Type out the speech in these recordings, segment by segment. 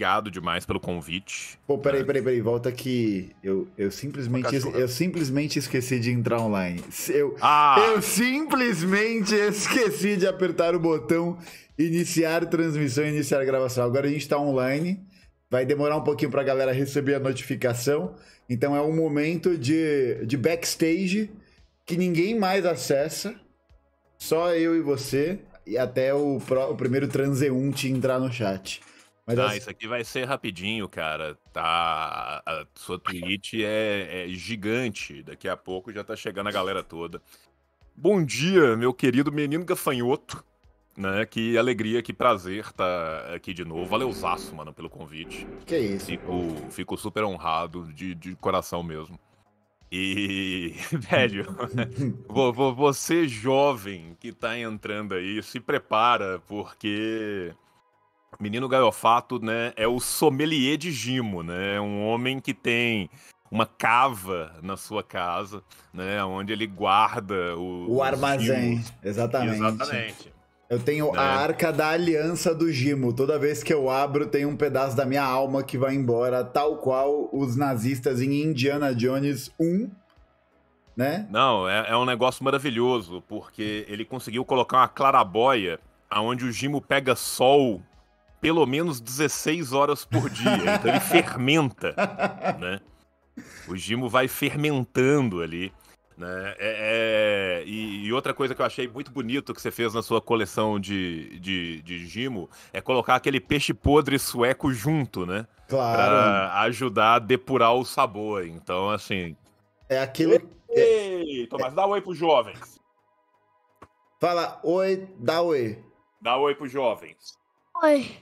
obrigado demais pelo convite. Pô, peraí, peraí, peraí, volta que eu, eu, simplesmente, eu simplesmente esqueci de entrar online. Eu, ah. eu simplesmente esqueci de apertar o botão iniciar transmissão iniciar gravação. Agora a gente tá online, vai demorar um pouquinho pra galera receber a notificação, então é um momento de, de backstage que ninguém mais acessa, só eu e você, e até o, pro, o primeiro transeunte entrar no chat. Mas ah, as... isso aqui vai ser rapidinho, cara. Tá, a sua Twitch é, é, gigante. Daqui a pouco já tá chegando a galera toda. Bom dia, meu querido menino gafanhoto. Né? Que alegria, que prazer tá aqui de novo. Valeu, Zaço, mano, pelo convite. Que isso. Fico, fico super honrado, de, de coração mesmo. E, velho, você jovem que tá entrando aí, se prepara, porque Menino Gaiofato, né, é o sommelier de Gimo, né? É um homem que tem uma cava na sua casa, né, onde ele guarda o o armazém, gimos. exatamente. Exatamente. Eu tenho né? a arca da aliança do Gimo. Toda vez que eu abro, tem um pedaço da minha alma que vai embora, tal qual os nazistas em Indiana Jones 1, né? Não, é, é um negócio maravilhoso, porque ele conseguiu colocar uma clarabóia aonde o Gimo pega sol pelo menos 16 horas por dia. Então ele fermenta, né? O gimo vai fermentando ali. Né? É, é... E, e, outra coisa que eu achei muito bonito que você fez na sua coleção de, de, de gimo é colocar aquele peixe podre sueco junto, né? Claro. Pra ajudar a depurar o sabor. Então, assim. É aquele. Ei, Tomás, é... dá oi pros jovens. Fala, oi, dá oi. Dá oi pros jovens. Oi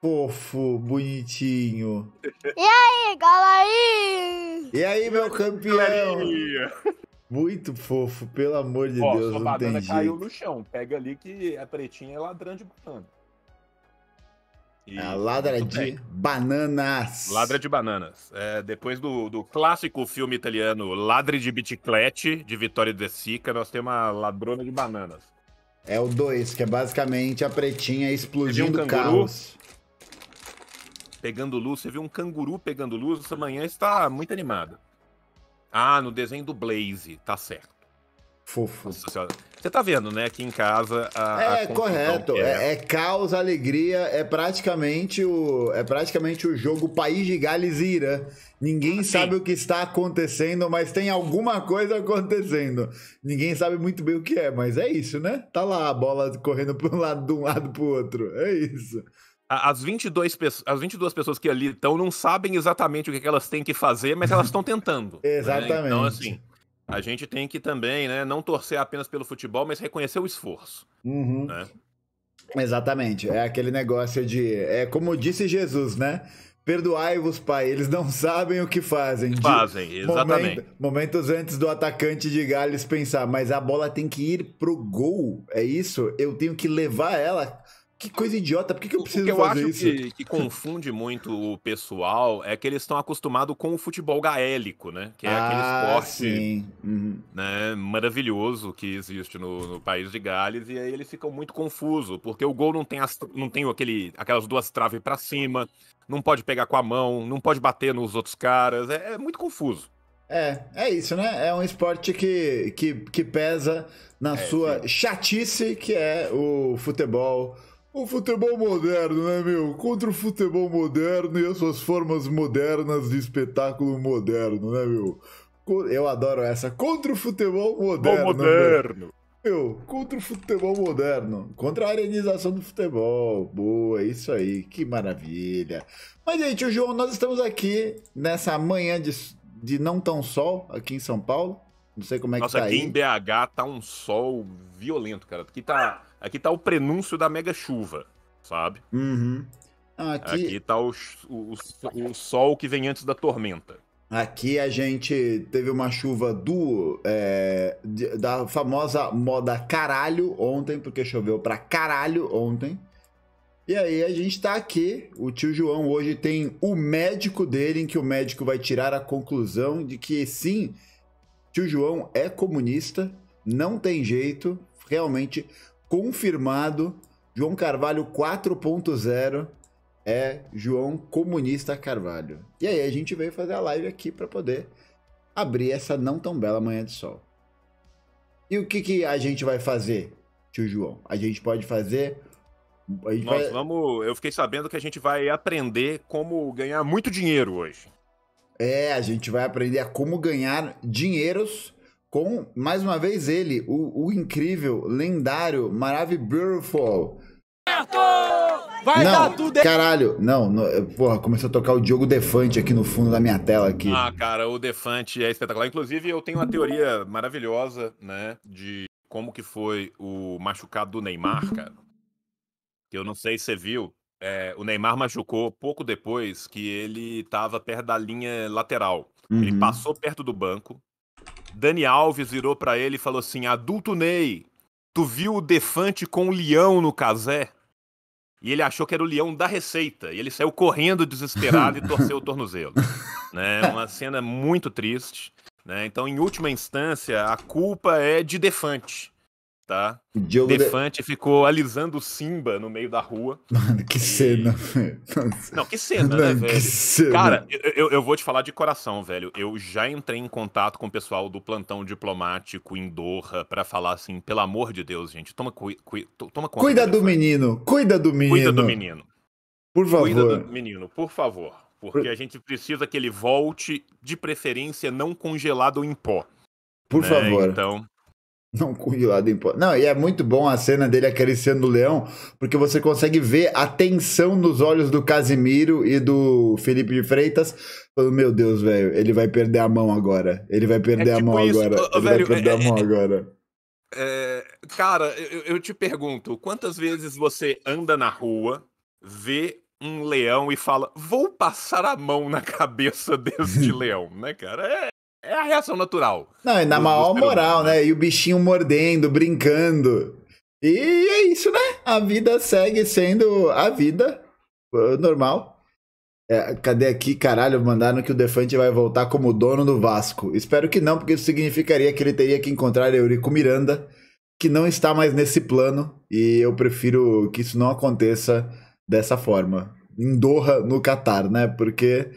fofo, bonitinho. E aí, galerinha? E aí, meu campeão? Muito fofo, pelo amor de Ó, Deus, sua não tem jeito. caiu no chão. Pega ali que a é pretinha é ladrão de banana. E... A ladra de bananas. Ladra de bananas. É, depois do, do clássico filme italiano Ladre de Biciclete, de Vittorio De Sica, nós temos a Ladrona de Bananas. É o 2, que é basicamente a pretinha explodindo um canguru, carros pegando luz. Você viu um canguru pegando luz, essa manhã está muito animada. Ah, no desenho do Blaze, tá certo. Fofo. Você tá vendo, né? Aqui em casa. A, é, a correto. É... É, é... caos, alegria. É praticamente o, é praticamente o jogo País de Gales e Ninguém ah, sabe o que está acontecendo, mas tem alguma coisa acontecendo. Ninguém sabe muito bem o que é, mas é isso, né? Tá lá a bola correndo para um lado, de um lado pro outro. É isso. As 22, as 22 pessoas que ali estão não sabem exatamente o que, elas têm que fazer, mas elas estão tentando. Né? exatamente. Né? Então, assim, a gente tem que também, né, não torcer apenas pelo futebol, mas reconhecer o esforço. Uhum. Né? Exatamente. É aquele negócio de. É como disse Jesus, né? Perdoai-vos, pai, eles não sabem o que fazem. Fazem, exatamente. Momento, momentos antes do atacante de Gales pensar, mas a bola tem que ir pro gol, é isso? Eu tenho que levar ela que coisa idiota, por que, que eu preciso o que eu acho isso? Que, que confunde muito o pessoal é que eles estão acostumados com o futebol gaélico, né? Que é ah, aquele esporte uhum. né, maravilhoso que existe no, no, país de Gales, e aí eles ficam muito confusos, porque o gol não tem, as, não tem aquele, aquelas duas traves para cima, não pode pegar com a mão, não pode bater nos outros caras, é, é muito confuso. É, é isso, né? É um esporte que, que, que pesa na é, sua sim. chatice, que é o futebol o futebol moderno, né, meu? Contra o futebol moderno e as suas formas modernas de espetáculo moderno, né, meu? Eu adoro essa. Contra o futebol moderno. Né, moderno. meu, contra o futebol moderno. Contra a arenização do futebol. Boa, isso aí. Que maravilha. Mas, gente, o João, nós estamos aqui nessa manhã de, de não tão sol aqui em São Paulo. Não sei como é Nossa, que tá aí. Nossa, aqui em BH tá um sol violento, cara. Aqui tá Aqui tá o prenúncio da mega chuva, sabe? Uhum. Aqui... aqui tá o, o, o sol que vem antes da tormenta. Aqui a gente teve uma chuva do é, da famosa moda caralho ontem, porque choveu pra caralho ontem. E aí a gente tá aqui, o tio João hoje tem o médico dele, em que o médico vai tirar a conclusão de que sim, tio João é comunista, não tem jeito, realmente confirmado. João Carvalho 4.0 é João Comunista Carvalho. E aí a gente veio fazer a live aqui para poder abrir essa não tão bela manhã de sol. E o que, que a gente vai fazer, tio João? A gente pode fazer nós vai... vamos. Eu fiquei sabendo que a gente vai aprender como ganhar muito dinheiro hoje. É, a gente vai aprender a como ganhar dinheiros com, mais uma vez, ele, o, o incrível, lendário, maravilhoso. Vai não, dar tudo Caralho, não, não, porra, começou a tocar o Diogo Defante aqui no fundo da minha tela aqui. Ah, cara, o Defante é espetacular. Inclusive, eu tenho uma teoria maravilhosa, né, de como que foi o machucado do Neymar, cara. Que eu não sei se você viu. É, o Neymar machucou pouco depois que ele tava perto da linha lateral. Uhum. Ele passou perto do banco, Dani Alves virou para ele e falou assim: Adulto Ney, tu viu o Defante com o leão no casé? E ele achou que era o leão da receita. E ele saiu correndo desesperado e torceu o tornozelo. Né? Uma cena muito triste. Né? Então, em última instância, a culpa é de Defante tá? Diogo Defante de... ficou alisando o Simba no meio da rua. Mano, que cena, velho. Não, que cena, né, velho? Cena. Cara, eu, eu vou te falar de coração, velho. Eu já entrei em contato com o pessoal do plantão diplomático em Doha para falar assim, pelo amor de Deus, gente, toma, cu, cu toma conta. Cuida do menino, cuida do menino. Cuida do menino. Por favor. Cuida do menino, por favor. Porque a gente precisa que ele volte, de preferência, não congelado em pó. Por né? favor. Então, Não cunhe lá do imposto. Não, e é muito bom a cena dele acariciando o leão, porque você consegue ver a tensão nos olhos do Casimiro e do Felipe de Freitas. Falando, meu Deus, velho, ele vai perder a mão agora. Ele vai perder é tipo a mão tipo isso. agora. Ô, ele velho, vai perder é, a mão é, é agora. É, cara, eu, eu te pergunto, quantas vezes você anda na rua, vê um leão e fala: Vou passar a mão na cabeça deste leão, né, cara? É, é a reação natural. Não, e na do, maior do moral, né? né? E o bichinho mordendo, brincando. E é isso, né? A vida segue sendo a vida normal. É, cadê aqui, caralho? Mandaram que o Defante vai voltar como dono do Vasco. Espero que não, porque isso significaria que ele teria que encontrar Eurico Miranda, que não está mais nesse plano. E eu prefiro que isso não aconteça dessa forma. Em Doha, no Catar, né? Porque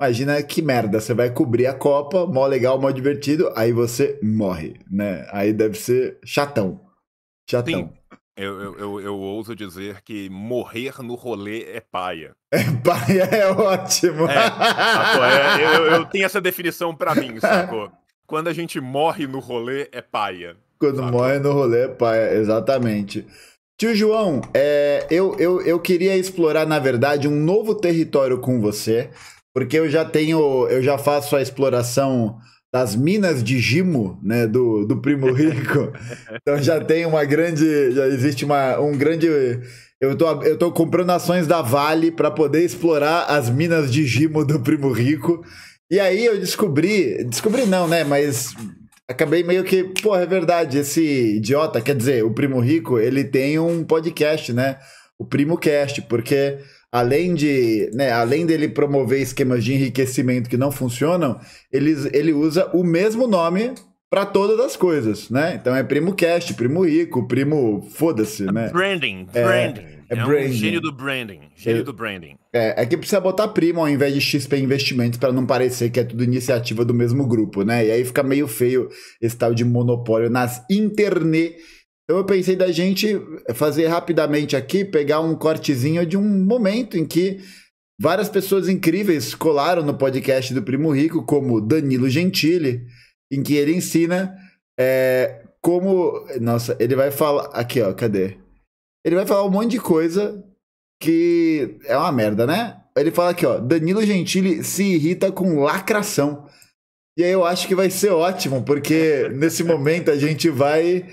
Imagina que merda, você vai cobrir a Copa, mó legal, mó divertido, aí você morre, né? Aí deve ser chatão. Chatão. Sim. Eu, eu, eu, eu ouso dizer que morrer no rolê é paia. É paia, é ótimo. É, sacou? É, eu, eu tenho essa definição para mim, sacou? Quando a gente morre no rolê é paia. Quando sacou? morre no rolê é paia, exatamente. Tio João, é, eu, eu, eu queria explorar, na verdade, um novo território com você porque eu já tenho, eu já faço a exploração das minas de Gimo, né, do, do primo rico. Então já tem uma grande, já existe uma, um grande eu tô, eu tô comprando ações da Vale para poder explorar as minas de Gimo do primo rico. E aí eu descobri, descobri não, né, mas acabei meio que, pô, é verdade, esse idiota, quer dizer, o primo rico, ele tem um podcast, né? O Primo Cast, porque além de, né, além dele promover esquemas de enriquecimento que não funcionam, ele, ele usa o mesmo nome para todas as coisas, né? Então é primo cast, primo rico, primo foda-se, né? Branding, é, branding. É, é, é branding. Um gênio do branding, gênio é, do branding. É, é que precisa botar primo ao invés de XP Investimentos para não parecer que é tudo iniciativa do mesmo grupo, né? E aí fica meio feio esse tal de monopólio nas internet então eu pensei da gente fazer rapidamente aqui, pegar um cortezinho de um momento em que várias pessoas incríveis colaram no podcast do Primo Rico, como Danilo Gentili, em que ele ensina é, como. Nossa, ele vai falar. Aqui, ó, cadê? Ele vai falar um monte de coisa que é uma merda, né? Ele fala aqui, ó, Danilo Gentili se irrita com lacração. E aí eu acho que vai ser ótimo, porque nesse momento a gente vai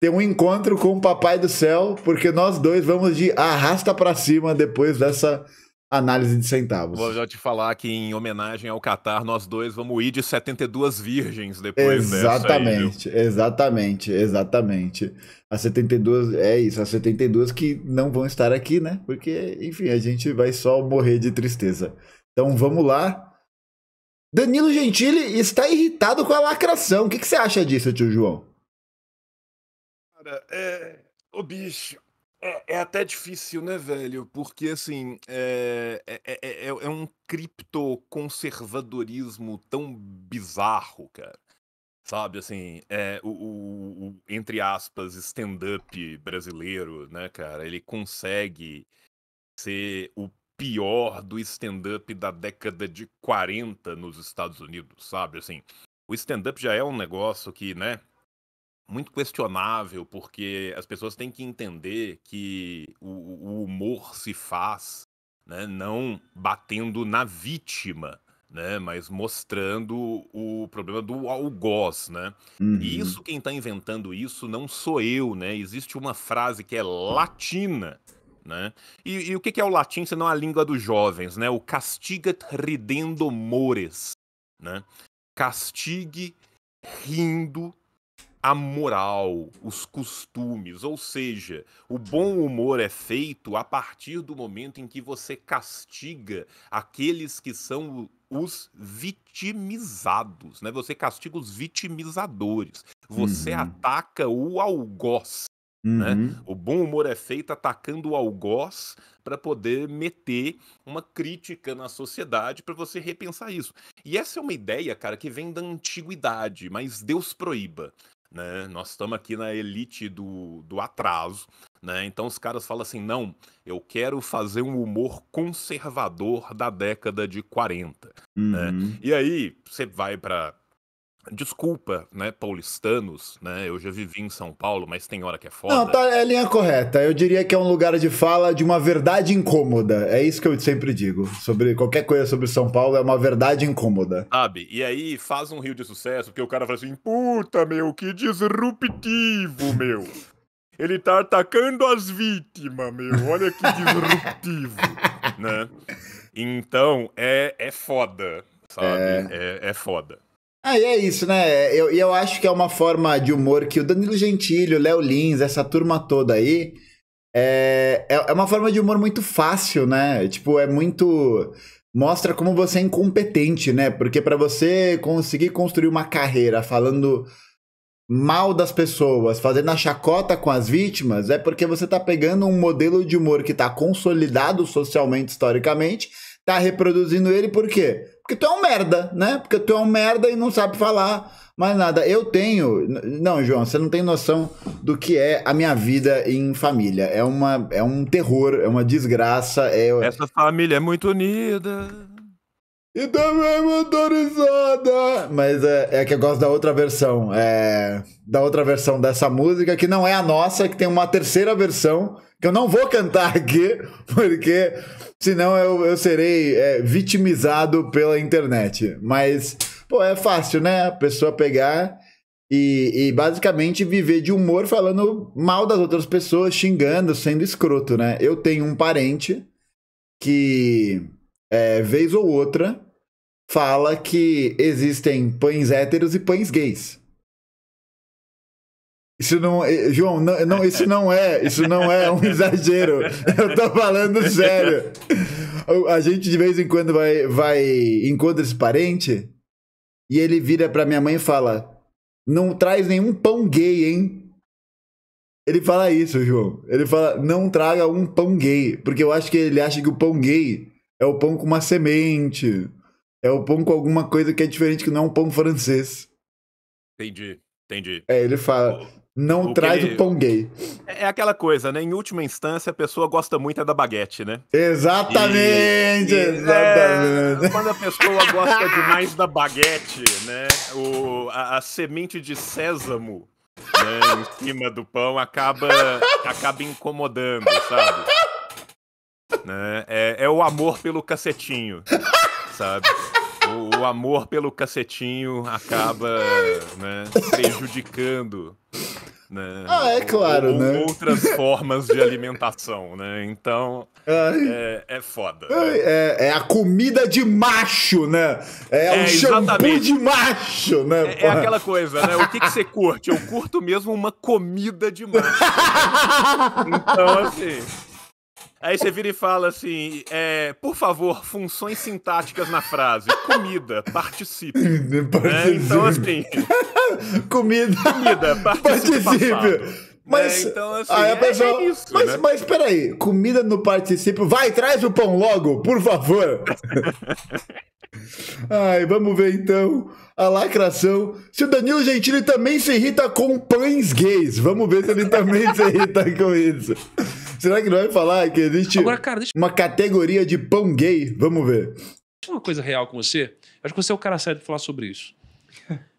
ter um encontro com o Papai do Céu, porque nós dois vamos de arrasta para cima depois dessa análise de centavos. Vou já te falar que em homenagem ao Catar, nós dois vamos ir de 72 virgens depois Exatamente, aí, exatamente, exatamente. As 72, é isso, as 72 que não vão estar aqui, né? Porque, enfim, a gente vai só morrer de tristeza. Então vamos lá. Danilo Gentili está irritado com a lacração. O que, que você acha disso, tio João? Cara, é. bicho. É, é, até difícil, né, velho? Porque, assim, é é, é, é, é, é um criptoconservadorismo tão bizarro, cara. Sabe, assim, é, o, o, o entre aspas, stand-up brasileiro, né, cara? Ele consegue ser o pior do stand-up da década de 40 nos Estados Unidos, sabe? Assim, o stand-up já é um negócio que, né, muito questionável, porque as pessoas têm que entender que o, o humor se faz, né, não batendo na vítima, né, mas mostrando o problema do algoz, né? Uhum. E isso quem está inventando isso não sou eu, né? Existe uma frase que é latina, né? E, e o que, que é o latim senão a língua dos jovens, né? O castigat ridendo mores, né? Castigue rindo a moral, os costumes, ou seja, o bom humor é feito a partir do momento em que você castiga aqueles que são os vitimizados, né? Você castiga os vitimizadores. Você uhum. ataca o algoz. Né? Uhum. Né? O bom humor é feito atacando o algoz para poder meter uma crítica na sociedade para você repensar isso. E essa é uma ideia, cara, que vem da antiguidade, mas Deus proíba. Né? Nós estamos aqui na elite do, do atraso, né? Então os caras falam assim: não, eu quero fazer um humor conservador da década de 40. Né? Uhum. Né? E aí você vai para Desculpa, né, paulistanos, né? Eu já vivi em São Paulo, mas tem hora que é foda. Não, tá, é a linha correta. Eu diria que é um lugar de fala de uma verdade incômoda. É isso que eu sempre digo. Sobre qualquer coisa sobre São Paulo é uma verdade incômoda. Sabe? E aí faz um rio de sucesso, porque o cara fala assim: "Puta, meu, que disruptivo, meu". Ele tá atacando as vítimas, meu. Olha que disruptivo, né? Então, é é foda, sabe? é, é, é foda. Ah, e é isso, né? E eu, eu acho que é uma forma de humor que o Danilo Gentili, o Léo Lins, essa turma toda aí, é, é, é uma forma de humor muito fácil, né? Tipo, é muito. Mostra como você é incompetente, né? Porque para você conseguir construir uma carreira falando mal das pessoas, fazendo a chacota com as vítimas, é porque você tá pegando um modelo de humor que tá consolidado socialmente, historicamente, tá reproduzindo ele por quê? Porque tu é um merda, né? Porque tu é um merda e não sabe falar mais nada. Eu tenho. Não, João, você não tem noção do que é a minha vida em família. É, uma, é um terror, é uma desgraça. É... Essa família é muito unida. E também é motorizada! Mas é, é, que eu gosto da outra versão. É, da outra versão dessa música, que não é a nossa, é que tem uma terceira versão, que eu não vou cantar aqui, porque senão eu, eu serei é, vitimizado pela internet. Mas, pô, é fácil, né? A pessoa pegar e, e basicamente viver de humor falando mal das outras pessoas, xingando, sendo escroto, né? Eu tenho um parente que é, vez ou outra, fala que existem pães héteros e pães gays. Isso não, é, João, não, não, isso não é, isso não é um exagero. Eu tô falando sério. A gente de vez em quando vai, vai encontra esse parente e ele vira para minha mãe e fala: "Não traz nenhum pão gay, hein?" Ele fala isso, João. Ele fala: "Não traga um pão gay", porque eu acho que ele acha que o pão gay é o pão com uma semente. É o pão com alguma coisa que é diferente, que não é um pão francês. Entendi, entendi. É, ele fala. Não o traz que... o pão gay. É, é aquela coisa, né? Em última instância, a pessoa gosta muito é da baguete, né? Exatamente! E... É, exatamente. É... quando a pessoa gosta demais da baguete, né? O, a, a semente de sésamo né, em cima do pão acaba, acaba incomodando, sabe? Né? É, é o amor pelo cacetinho, sabe? O, o, amor pelo cacetinho acaba né, prejudicando né, ah, é claro, ou, né? outras formas de alimentação, né? Então é, é foda. Né? É, é, a comida de macho, né? É, é o shampoo de macho, né? É, é aquela coisa, né? O que, que você curte? Eu curto mesmo uma comida de macho. então, assim. Aí você vira e fala assim: é, por favor, funções sintáticas na frase. Comida, participe. né? Então, assim. comida. Comida, participa. participe. Mas, é, então, assim, aí a é pessoa, é isso, mas, né? mas peraí, comida no participio. Vai, traz o pão logo, por favor. Ai, vamos ver então a lacração. Se o Danilo Gentili também se irrita com pães gays. Vamos ver se ele também se irrita com isso. Será que não vai falar que existe Agora, cara, deixa... uma categoria de pão gay? Vamos ver. Deixa eu uma coisa real com você. Acho que você é o cara certo pra falar sobre isso.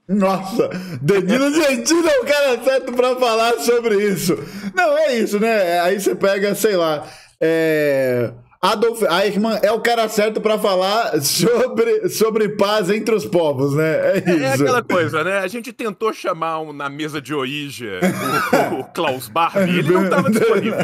Nossa, Danilo Gentili é o cara certo pra falar sobre isso. Não, é isso, né? Aí você pega, sei lá, é Adolf Eichmann é o cara certo para falar sobre, sobre paz entre os povos, né? É, é, é isso. é aquela coisa, né? A gente tentou chamar um, na mesa de Oija o, o, Klaus Barbie, ele não estava disponível.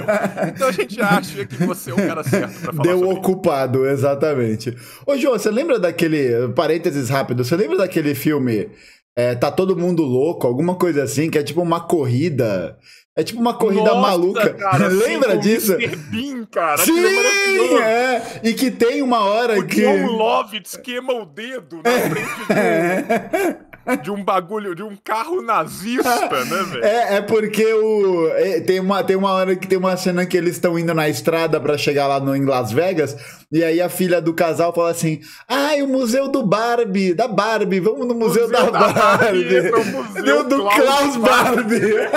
Então a gente acha que você é o cara certo para falar. Deu ocupado, exatamente. Ô, João, você lembra daquele. Parênteses rápido, você lembra daquele filme é, Tá Todo Mundo Louco? Alguma coisa assim, que é tipo uma corrida. É tipo uma corrida Nossa, maluca. Cara, Lembra sim, disso? Bean, cara. Sim, é, é, E que tem uma hora o que. O John Lovitz queima o dedo na é. frente do. de um bagulho, de um carro nazista, né, velho? É, é porque o, é, tem, uma, tem uma hora que tem uma cena que eles estão indo na estrada para chegar lá no, em Las Vegas, e aí a filha do casal fala assim: ai, ah, o museu do Barbie, da Barbie, vamos no museu, museu da, da, Barbie. Barbie é museu do Klaus, Klaus Barbie. Barbie.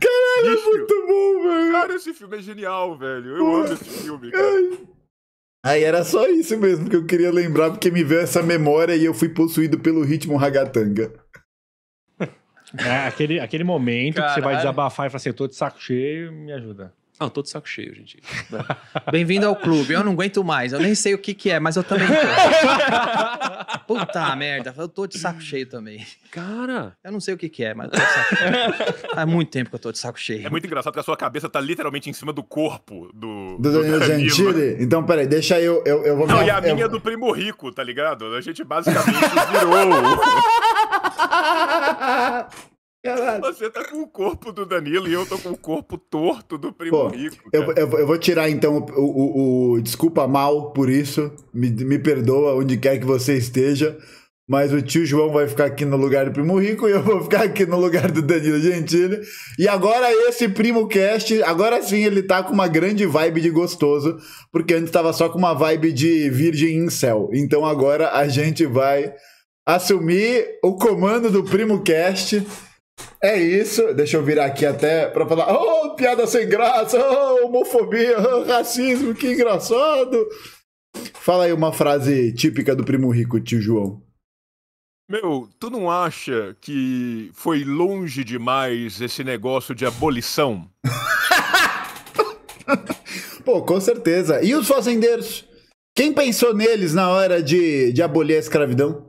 Caralho, é Bicho, é muito bom, velho. Cara, esse filme é genial, velho. Eu amo esse filme, cara. Aí era só isso mesmo que eu queria lembrar, porque me veio essa memória e eu fui possuído pelo ritmo ragatanga. É, aquele, aquele momento Caralho. que você vai desabafar e falar assim, tô de saco cheio, me ajuda. Não, tô de saco cheio, gente. Bem-vindo ao clube. Eu não aguento mais. Eu nem sei o que que é, mas eu também tô. Puta merda. Eu tô de saco cheio também. Cara. Eu não sei o que que é, mas eu tô de saco cheio. muito tempo que eu tô de saco cheio. É muito engraçado que a sua cabeça tá literalmente em cima do corpo do... Do, do Danilo Gentili? Então, peraí, deixa eu... Eu, eu vou... Não, e a minha eu... É do Primo Rico, tá ligado? A gente basicamente virou... Você tá com o corpo do Danilo e eu tô com o corpo torto do primo Pô, rico. Eu, eu, eu, vou tirar então o, o, o, desculpa mal por isso. Me, me perdoa onde quer que você esteja. Mas o tio João vai ficar aqui no lugar do primo rico e eu vou ficar aqui no lugar do Danilo Gentili. E agora esse primo cast, agora sim ele tá com uma grande vibe de gostoso, porque antes tava só com uma vibe de virgem incel. Então agora a gente vai assumir o comando do primo cast. É isso, deixa eu virar aqui até para falar, oh, piada sem graça, oh, homofobia, oh, racismo, que engraçado. Fala aí uma frase típica do primo rico, tio João. Meu, tu não acha que foi longe demais esse negócio de abolição? Pô, com certeza. E os fazendeiros? Quem pensou neles na hora de, de abolir a escravidão?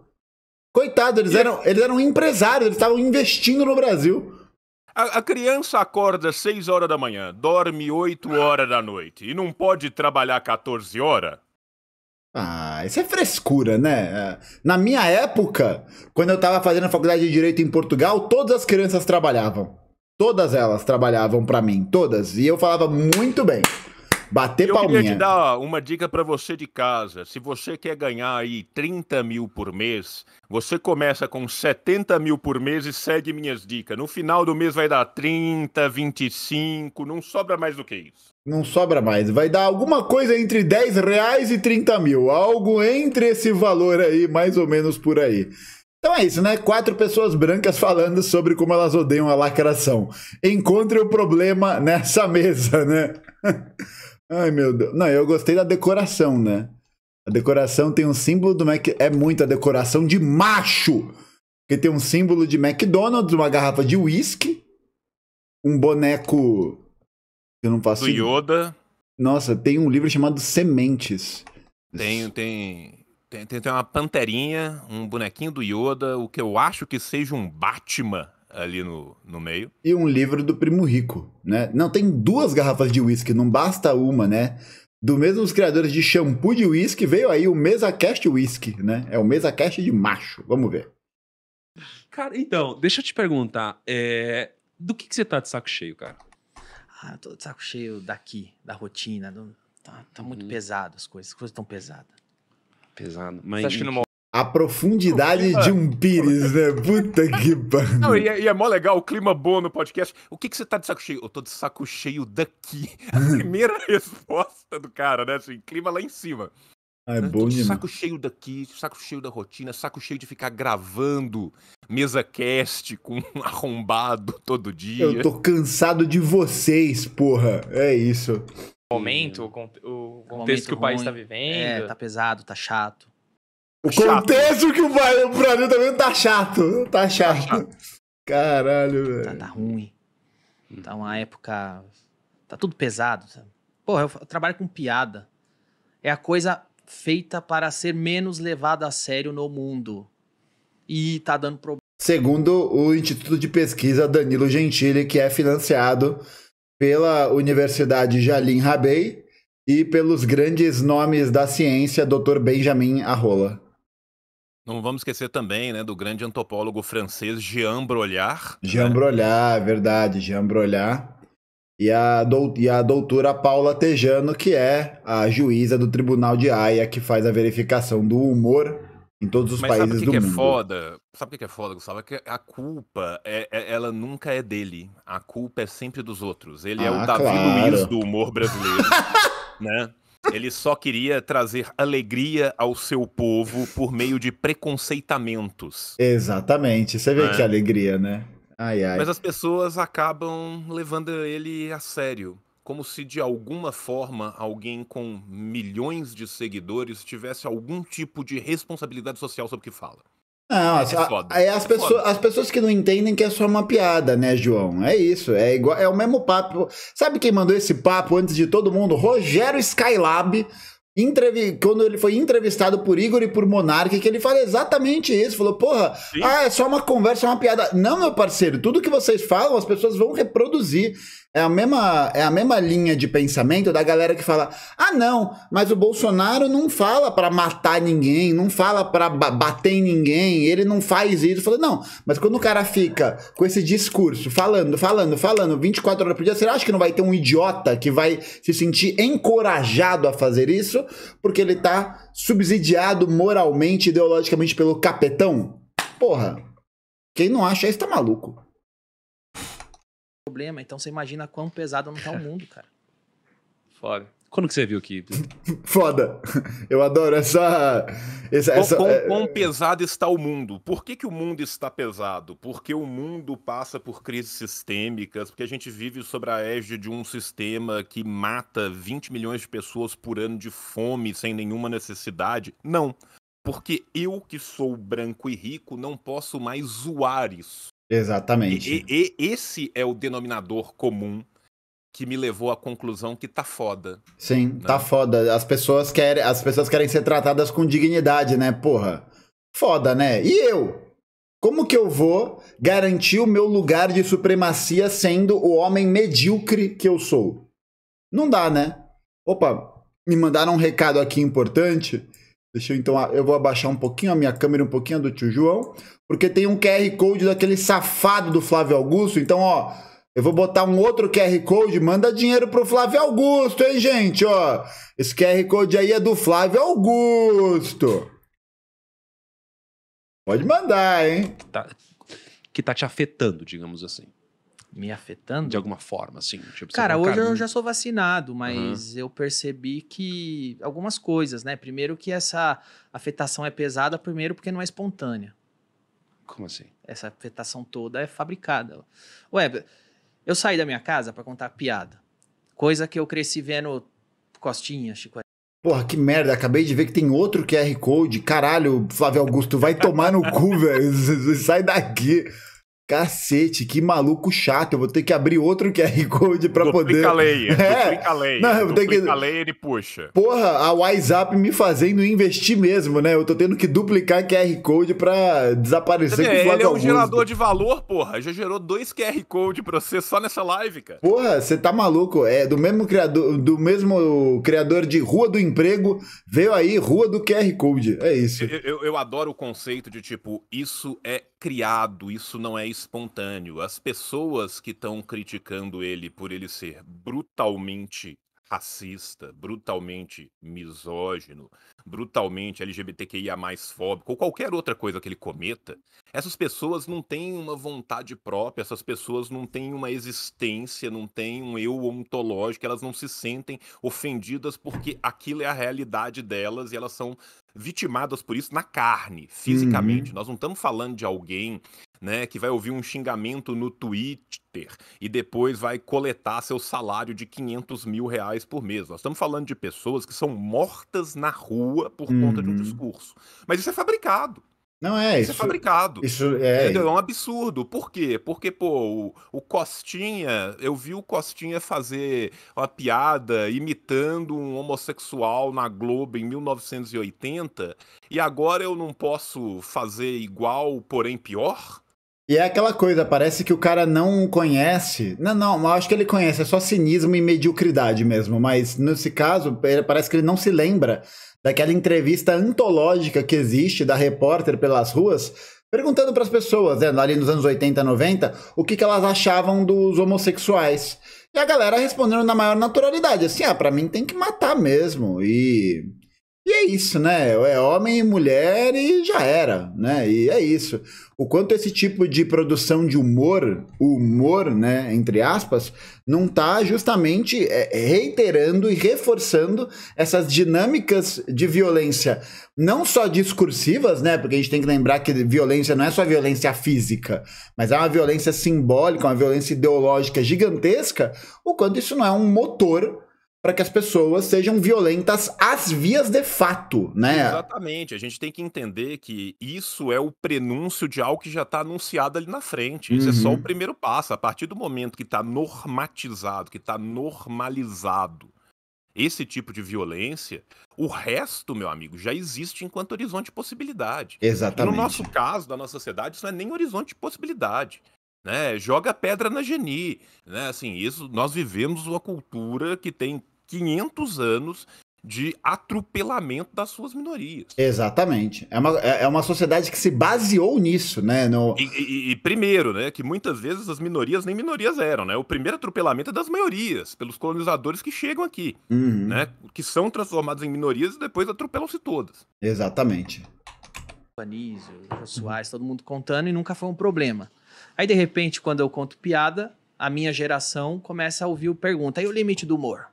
Coitado, eles, e eram, eles eram empresários, eles estavam investindo no Brasil. A, a, criança acorda 6 horas da manhã, dorme 8 horas da noite e não pode trabalhar 14 horas? Ah, isso é frescura, né? É, na minha época, quando eu estava fazendo a faculdade de Direito em Portugal, todas as crianças trabalhavam. Todas elas trabalhavam para mim, todas. E eu falava muito bem. Bater eu palminha. Eu queria te dar uma dica para você de casa. Se você quer ganhar aí 30 mil por mês, você começa com 70 mil por mês e segue minhas dicas. No final do mês vai dar 30, 25, não sobra mais do que isso. Não sobra mais. Vai dar alguma coisa entre 10 reais e 30 mil. Algo entre esse valor aí, mais ou menos por aí. Então é isso, né? Quatro pessoas brancas falando sobre como elas odeiam a lacração. Encontre o problema nessa mesa, né? Ai, meu Deus. Não, eu gostei da decoração, né? A decoração tem um símbolo do Mac. É muita decoração de macho! Porque tem um símbolo de McDonald's, uma garrafa de uísque, um boneco. Eu não faço. Do Yoda. Nossa, tem um livro chamado Sementes. Tem, tem, tem, tem, uma panterinha, um bonequinho do Yoda, o que eu acho que seja um Batman ali no, no meio. E um livro do Primo Rico, né? Não, tem duas garrafas de uísque, não basta uma, né? Do mesmo os criadores de shampoo de uísque, veio aí o mesa cast Whisky, né? É o mesa cast de macho, vamos ver. Cara, então, deixa eu te perguntar, é... do que, que você tá de saco cheio, cara? Ah, eu tô de saco cheio daqui, da rotina, do... tá, tá, muito hum. pesado as coisas, as coisas tão pesadas. Pesado. Mas... Você acha que numa a profundidade clima... de um pires, né? Puta que pariu. E, é, e, é mó legal, o clima bom no podcast. O que, que você tá de saco cheio? Eu tô de saco cheio daqui. A hum. primeira resposta do cara, né? Assim, clima lá em cima. Ah, é bom demais. Saco cheio daqui, saco cheio da rotina, saco cheio de ficar gravando mesa cast com um arrombado todo dia. Eu tô cansado de vocês, porra. É isso. O momento, o, o contexto momento que o país tá é, vivendo. É, tá pesado, tá chato. O contexto que o Brasil também tá chato. Tá, tá chato. Tá chato. Caralho, velho. Tá, tá, ruim. Tá uma época. Tá tudo pesado. Sabe? Porra, eu trabalho com piada. É a coisa feita para ser menos levada a sério no mundo. E tá dando problema. Segundo o Instituto de Pesquisa Danilo Gentili, que é financiado pela Universidade Jalim Rabei e pelos grandes nomes da ciência, Dr. Benjamin Arrola. Não vamos esquecer também, né, do grande antropólogo francês Jean Brolliard. Né? Jean né? Brolliard, é verdade, Jean Brolliard. E a, do, e a doutora Paula Tejano, que é a juíza do Tribunal de Haia, que faz a verificação do humor em todos os Mas países sabe que do que é mundo. É foda? Sabe o que é foda, Gustavo? É que a culpa, é, é, ela nunca é dele. A culpa é sempre dos outros. Ele ah, é o ah, Davi claro. Luiz do humor brasileiro. né? Ele só queria trazer alegria ao seu povo por meio de preconceitamentos. Exatamente. Você vê é. que alegria, né? Ai, ai. Mas as pessoas acabam levando ele a sério. Como se de alguma forma alguém com milhões de seguidores tivesse algum tipo de responsabilidade social sobre o que fala. Não, é as, é as, é pessoa, foda. as pessoas que não entendem que é só uma piada, né, João? É isso, é igual, é o mesmo papo. Sabe quem mandou esse papo antes de todo mundo? Rogério Skylab Entrevi quando ele foi entrevistado por Igor e por Monark, que ele fala exatamente isso. Falou, porra, ah, é só uma conversa, é uma piada. Não, meu parceiro, tudo que vocês falam, as pessoas vão reproduzir. É a mesma, é a mesma linha de pensamento da galera que fala: ah, não, mas o Bolsonaro não fala para matar ninguém, não fala para bater em ninguém, ele não faz isso. Falou, não, mas quando o cara fica com esse discurso, falando, falando, falando, 24 horas por dia, você acha que não vai ter um idiota que vai se sentir encorajado a fazer isso? porque ele tá subsidiado moralmente, ideologicamente pelo capetão? Porra, quem não acha isso tá maluco. Problema, então você imagina quão pesado não tá o mundo, cara. Foda. Quando que você viu que. Foda! Eu adoro essa. essa, essa quão, é, quão, pesado está o mundo? Por que, que o mundo está pesado? Porque o mundo passa por crises sistêmicas, porque a gente vive sobre a égide de um sistema que mata 20 milhões de pessoas por ano de fome sem nenhuma necessidade. Não. Porque eu, que sou branco e rico, não posso mais zoar isso. Exatamente. E, e, esse é o denominador comum que me levou à conclusão que tá foda. Sim, né? tá foda. As pessoas querem, as pessoas querem ser tratadas com dignidade, né? Porra. Foda, né? E eu? Como que eu vou garantir o meu lugar de supremacia sendo o homem medíocre que eu sou? Não dá, né? Opa, me mandaram um recado aqui importante. Deixa eu então, eu vou abaixar um pouquinho a minha câmera, um pouquinho do tio João, porque tem um QR Code daquele safado do Flávio Augusto. Então, ó, eu vou botar um outro QR Code, manda dinheiro pro Flávio Augusto, hein, gente? Ó, esse QR Code aí é do Flávio Augusto. Pode mandar, hein? Que tá, que tá te afetando, digamos assim. Me afetando? De alguma forma, assim. Tipo, Cara, hoje carinho. eu já sou vacinado, mas uhum. eu percebi que algumas coisas, né? Primeiro que essa afetação é pesada, primeiro porque não é espontânea. Como assim? Essa afetação toda é fabricada. Ué, eu saí da minha casa para contar piada. Coisa que eu cresci vendo Costinha, Chico Porra, que merda, acabei de ver que tem outro QR Code. Caralho, Flávio Augusto, vai tomar no cu, velho. Sai daqui. Cacete, que maluco chato. Eu vou ter que abrir outro QR Code pra duplica poder. Vou é, é. Duplica Não, eu vou ter que. Duplica layer e puxa. Porra, a WhatsApp me fazendo investir mesmo, né? Eu tô tendo que duplicar QR Code pra desaparecer Entendeu? com o Ele é um gerador de valor, porra. Já gerou dois QR Code pra você só nessa live, cara. Porra, você tá maluco. É do mesmo criador, do mesmo criador de Rua do Emprego, veio aí Rua do QR Code. É isso. Eu, eu, eu adoro o conceito de tipo, isso é criado, isso não é espontâneo. As pessoas que estão criticando ele por ele ser brutalmente racista, brutalmente misógino, brutalmente LGBTQIA mais fóbico ou qualquer outra coisa que ele cometa, essas pessoas não têm uma vontade própria, essas pessoas não têm uma existência, não têm um eu ontológico, elas não se sentem ofendidas porque aquilo é a realidade delas e elas são vitimadas por isso na carne, fisicamente. Uhum. Nós não estamos falando de alguém né, que vai ouvir um xingamento no Twitter e depois vai coletar seu salário de 500 mil reais por mês. Nós estamos falando de pessoas que são mortas na rua por uhum. conta de um uhum. discurso. Mas isso é fabricado. Não é isso. É isso é fabricado. Isso é. É um absurdo. Por quê? Porque, pô, o, o, Costinha, eu vi o Costinha fazer uma piada imitando um homossexual na Globo em 1980, e agora eu não posso fazer igual, porém pior? E é aquela coisa, parece que o cara não conhece. Não, não, eu acho que ele conhece, é só cinismo e mediocridade mesmo. Mas nesse caso, parece que ele não se lembra daquela entrevista antológica que existe da repórter pelas ruas, perguntando para as pessoas, né, ali nos anos 80, 90, o que, que elas achavam dos homossexuais. E a galera respondendo na maior naturalidade, assim, ah, pra mim tem que matar mesmo. E e é isso, né? É homem e mulher e já era, né? E é isso. O quanto esse tipo de produção de humor, humor, né, entre aspas, não tá justamente é, reiterando e reforçando essas dinâmicas de violência, não só discursivas, né? Porque a gente tem que lembrar que violência não é só violência física, mas é uma violência simbólica, uma violência ideológica gigantesca, o quanto isso não é um motor para que as pessoas sejam violentas às vias de fato, né? Exatamente. A gente tem que entender que isso é o prenúncio de algo que já está anunciado ali na frente. Isso uhum. é só o uhum. primeiro passo. A partir do momento que está normatizado, que está normalizado esse tipo de violência, o resto, meu amigo, já existe enquanto horizonte de possibilidade. Exatamente. E no nosso caso, da nossa sociedade, isso não é nem horizonte de possibilidade. Né, joga pedra na Geni, né? Assim, isso nós vivemos uma cultura que tem 500 anos de atropelamento das suas minorias. Exatamente. É uma, é, é uma sociedade que se baseou nisso, né? No... E, e, e, primeiro, né? Que muitas vezes as minorias nem minorias eram, né? O primeiro atropelamento é das maiorias, pelos colonizadores que chegam aqui, uhum. né? Que são transformados em minorias e depois atropelam-se todas. Exatamente. Anísio, Soares, todo mundo contando e nunca foi um problema. Aí, de repente, quando eu conto piada, a minha geração começa a ouvir o pergunta, aí o limite do humor?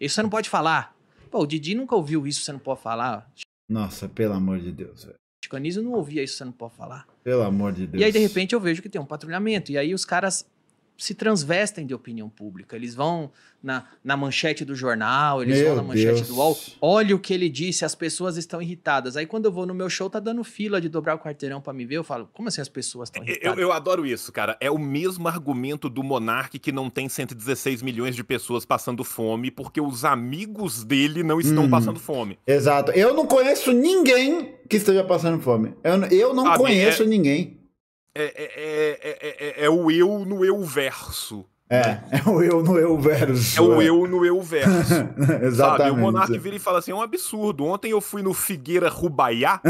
Isso você não pode falar. Pô, o Didi nunca ouviu isso, você não pode falar. Nossa, pelo amor de Deus, velho. Chico Anísio não ouvia isso, você não pode falar. Pelo amor de Deus. E aí, de repente, eu vejo que tem um patrulhamento. E aí os caras se transvestem de opinião pública. Eles vão na, na manchete do jornal, eles Meu vão na manchete Deus. do UOL. Olha o que ele disse, as pessoas estão irritadas. Aí quando eu vou no meu show, tá dando fila de dobrar o quarteirão para me ver. Eu falo, como assim as pessoas estão irritadas? Eu, eu, adoro isso, cara. É o mesmo argumento do monarca que não tem 116 milhões de pessoas passando fome porque os amigos dele não estão hum, passando fome. Exato. Eu não conheço ninguém que esteja passando fome. Eu, eu não conheço é ninguém. É é é, é, é, é, o eu no eu verso. É, é o eu no eu verso. É o eu no eu verso. Exatamente. Sabe? O Monark vira e fala assim: é um absurdo. Ontem eu fui no Figueira Rubaiá.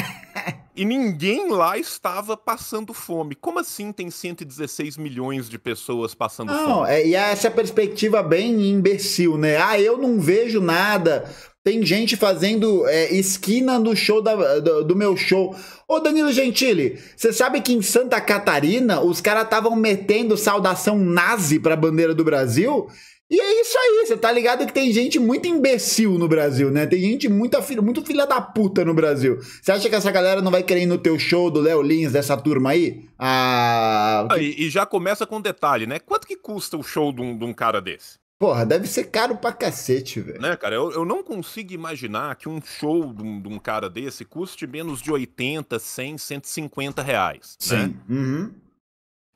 e ninguém lá estava passando fome. Como assim tem 116 milhões de pessoas passando não, fome? Não, é, e essa perspectiva bem imbecil, né? Ah, eu não vejo nada tem gente fazendo é, esquina no show da, do, do, meu show. Ô Danilo Gentili, você sabe que em Santa Catarina os caras estavam metendo saudação nazi pra bandeira do Brasil? E é isso aí, você tá ligado que tem gente muito imbecil no Brasil, né? Tem gente muito, muito filha da puta no Brasil. Você acha que essa galera não vai querer ir no teu show do Léo Lins, dessa turma aí? Ah... E, e já começa com um detalhe, né? Quanto que custa o show de um, de um cara desse? Porra, deve ser caro pra cacete, velho. Né, cara? Eu, eu não consigo imaginar que um show de um, de um, cara desse custe menos de 80, 100, 150 reais. Né? Sim. Né? Uhum.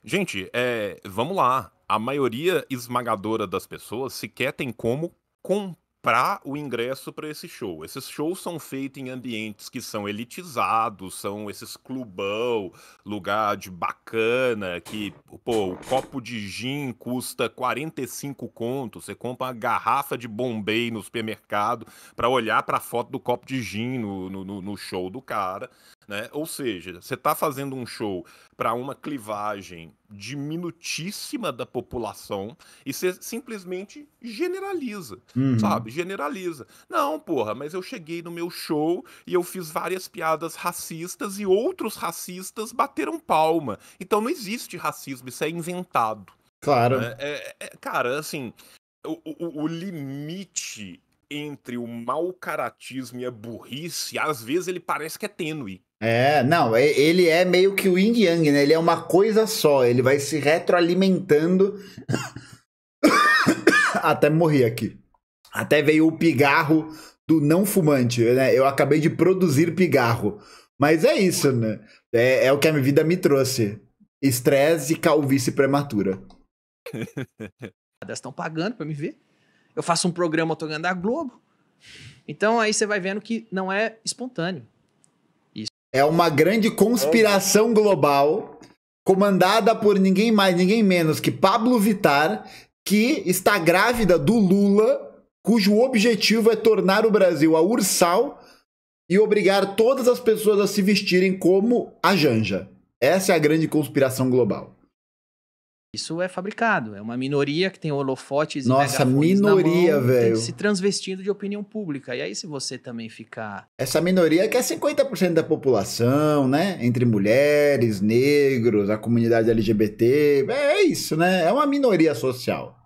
Gente, é, vamos lá. A maioria esmagadora das pessoas sequer tem como comprar para o ingresso para esse show. Esses shows são feitos em ambientes que são elitizados, são esses clubão, lugar de bacana, que, pô, o copo de gin custa 45 contos. você compra uma garrafa de Bombay no supermercado para olhar para a foto do copo de gin no, no, no show do cara. Né? Ou seja, você está fazendo um show para uma clivagem diminutíssima da população e você simplesmente generaliza, uhum. sabe? Generaliza. Não, porra, mas eu cheguei no meu show e eu fiz várias piadas racistas e outros racistas bateram palma. Então não existe racismo, isso é inventado. Claro. É, é, é, cara, assim, o, o, o limite entre o mau caratismo e a burrice, às vezes ele parece que é tênue. É, não, é, ele é meio que o yin yang, né? Ele é uma coisa só, ele vai se retroalimentando até morrer aqui. Até veio o pigarro do não fumante, né? Eu acabei de produzir pigarro. Mas é isso, né? É, é o que a minha vida me trouxe. Estresse e calvície prematura. Elas estão pagando pra me ver eu faço um programa, eu tô ganhando a Globo. Então aí você vai vendo que não é espontâneo. Isso. É uma grande conspiração global comandada por ninguém mais, ninguém menos que Pablo Vitar, que está grávida do Lula, cujo objetivo é tornar o Brasil a ursal e obrigar todas as pessoas a se vestirem como a Janja. Essa é a grande conspiração global. Isso é fabricado, é uma minoria que tem holofotes Nossa, e minoria, velho. se transvestindo de opinião pública. E aí se você também ficar Essa minoria que é 50% da população, né? Entre mulheres, negros, a comunidade LGBT, é, é isso, né? É uma minoria social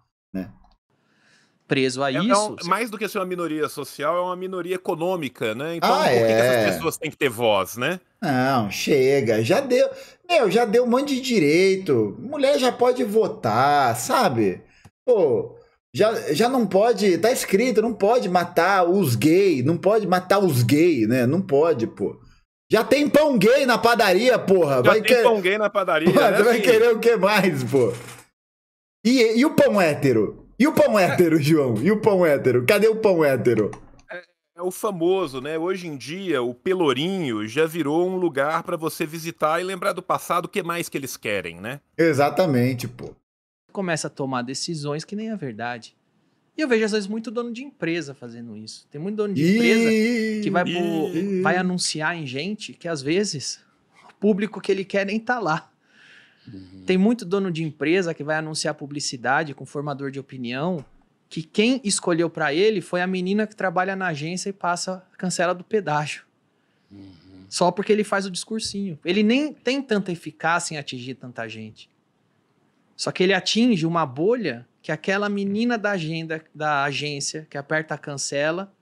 preso a é, isso. É um, mais do que ser uma minoria social, é uma minoria econômica, né? Então, ah, por que, que essas é. pessoas têm que ter voz, né? Não, chega, já deu. Meu, já deu um monte de direito. Mulher já pode votar, sabe? Pô, já, já não pode. Tá escrito, não pode matar os gays, não pode matar os gays, né? Não pode, pô. Já tem pão gay na padaria, porra. Já vai tem que... pão gay na padaria. Porra, né, vai querer o que mais, pô? E, e o pão hétero? E o pão hétero, João? E o pão hétero? Cadê o pão hétero? é, é o famoso, né? Hoje em dia, o Pelourinho já virou um lugar para você visitar e lembrar do passado, o que mais que eles querem, né? Exatamente, pô. Começa a tomar decisões que nem a verdade. E eu vejo, às vezes, muito dono de empresa fazendo isso. Tem muito dono de Iiii... empresa que vai, pro... vai anunciar em gente que, às vezes, o público que ele quer nem tá lá. Uhum. Tem muito dono de empresa que vai anunciar publicidade com formador de opinião, que quem escolheu para ele foi a menina que trabalha na agência e passa cancela do pedágio. Uhum. Só porque ele faz o discursinho. Ele nem tem tanta eficácia em atingir tanta gente. Só que ele atinge uma bolha que aquela menina da agenda da agência que aperta a cancela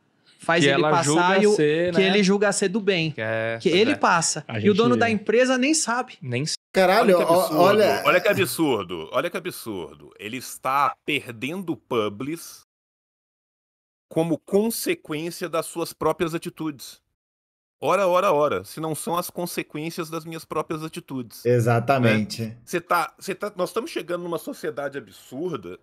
faz que ele passar e o, ser, né? que ele julga ser do bem. Que, é, que ele é. passa. e o dono da empresa nem sabe. Nem sabe. Caralho, olha que, olha... olha que absurdo. Olha que absurdo. Ele está perdendo publis como consequência das suas próprias atitudes. Ora, ora, ora, se não são as consequências das minhas próprias atitudes. Exatamente. Né? Você tá, você tá, nós estamos chegando numa sociedade absurda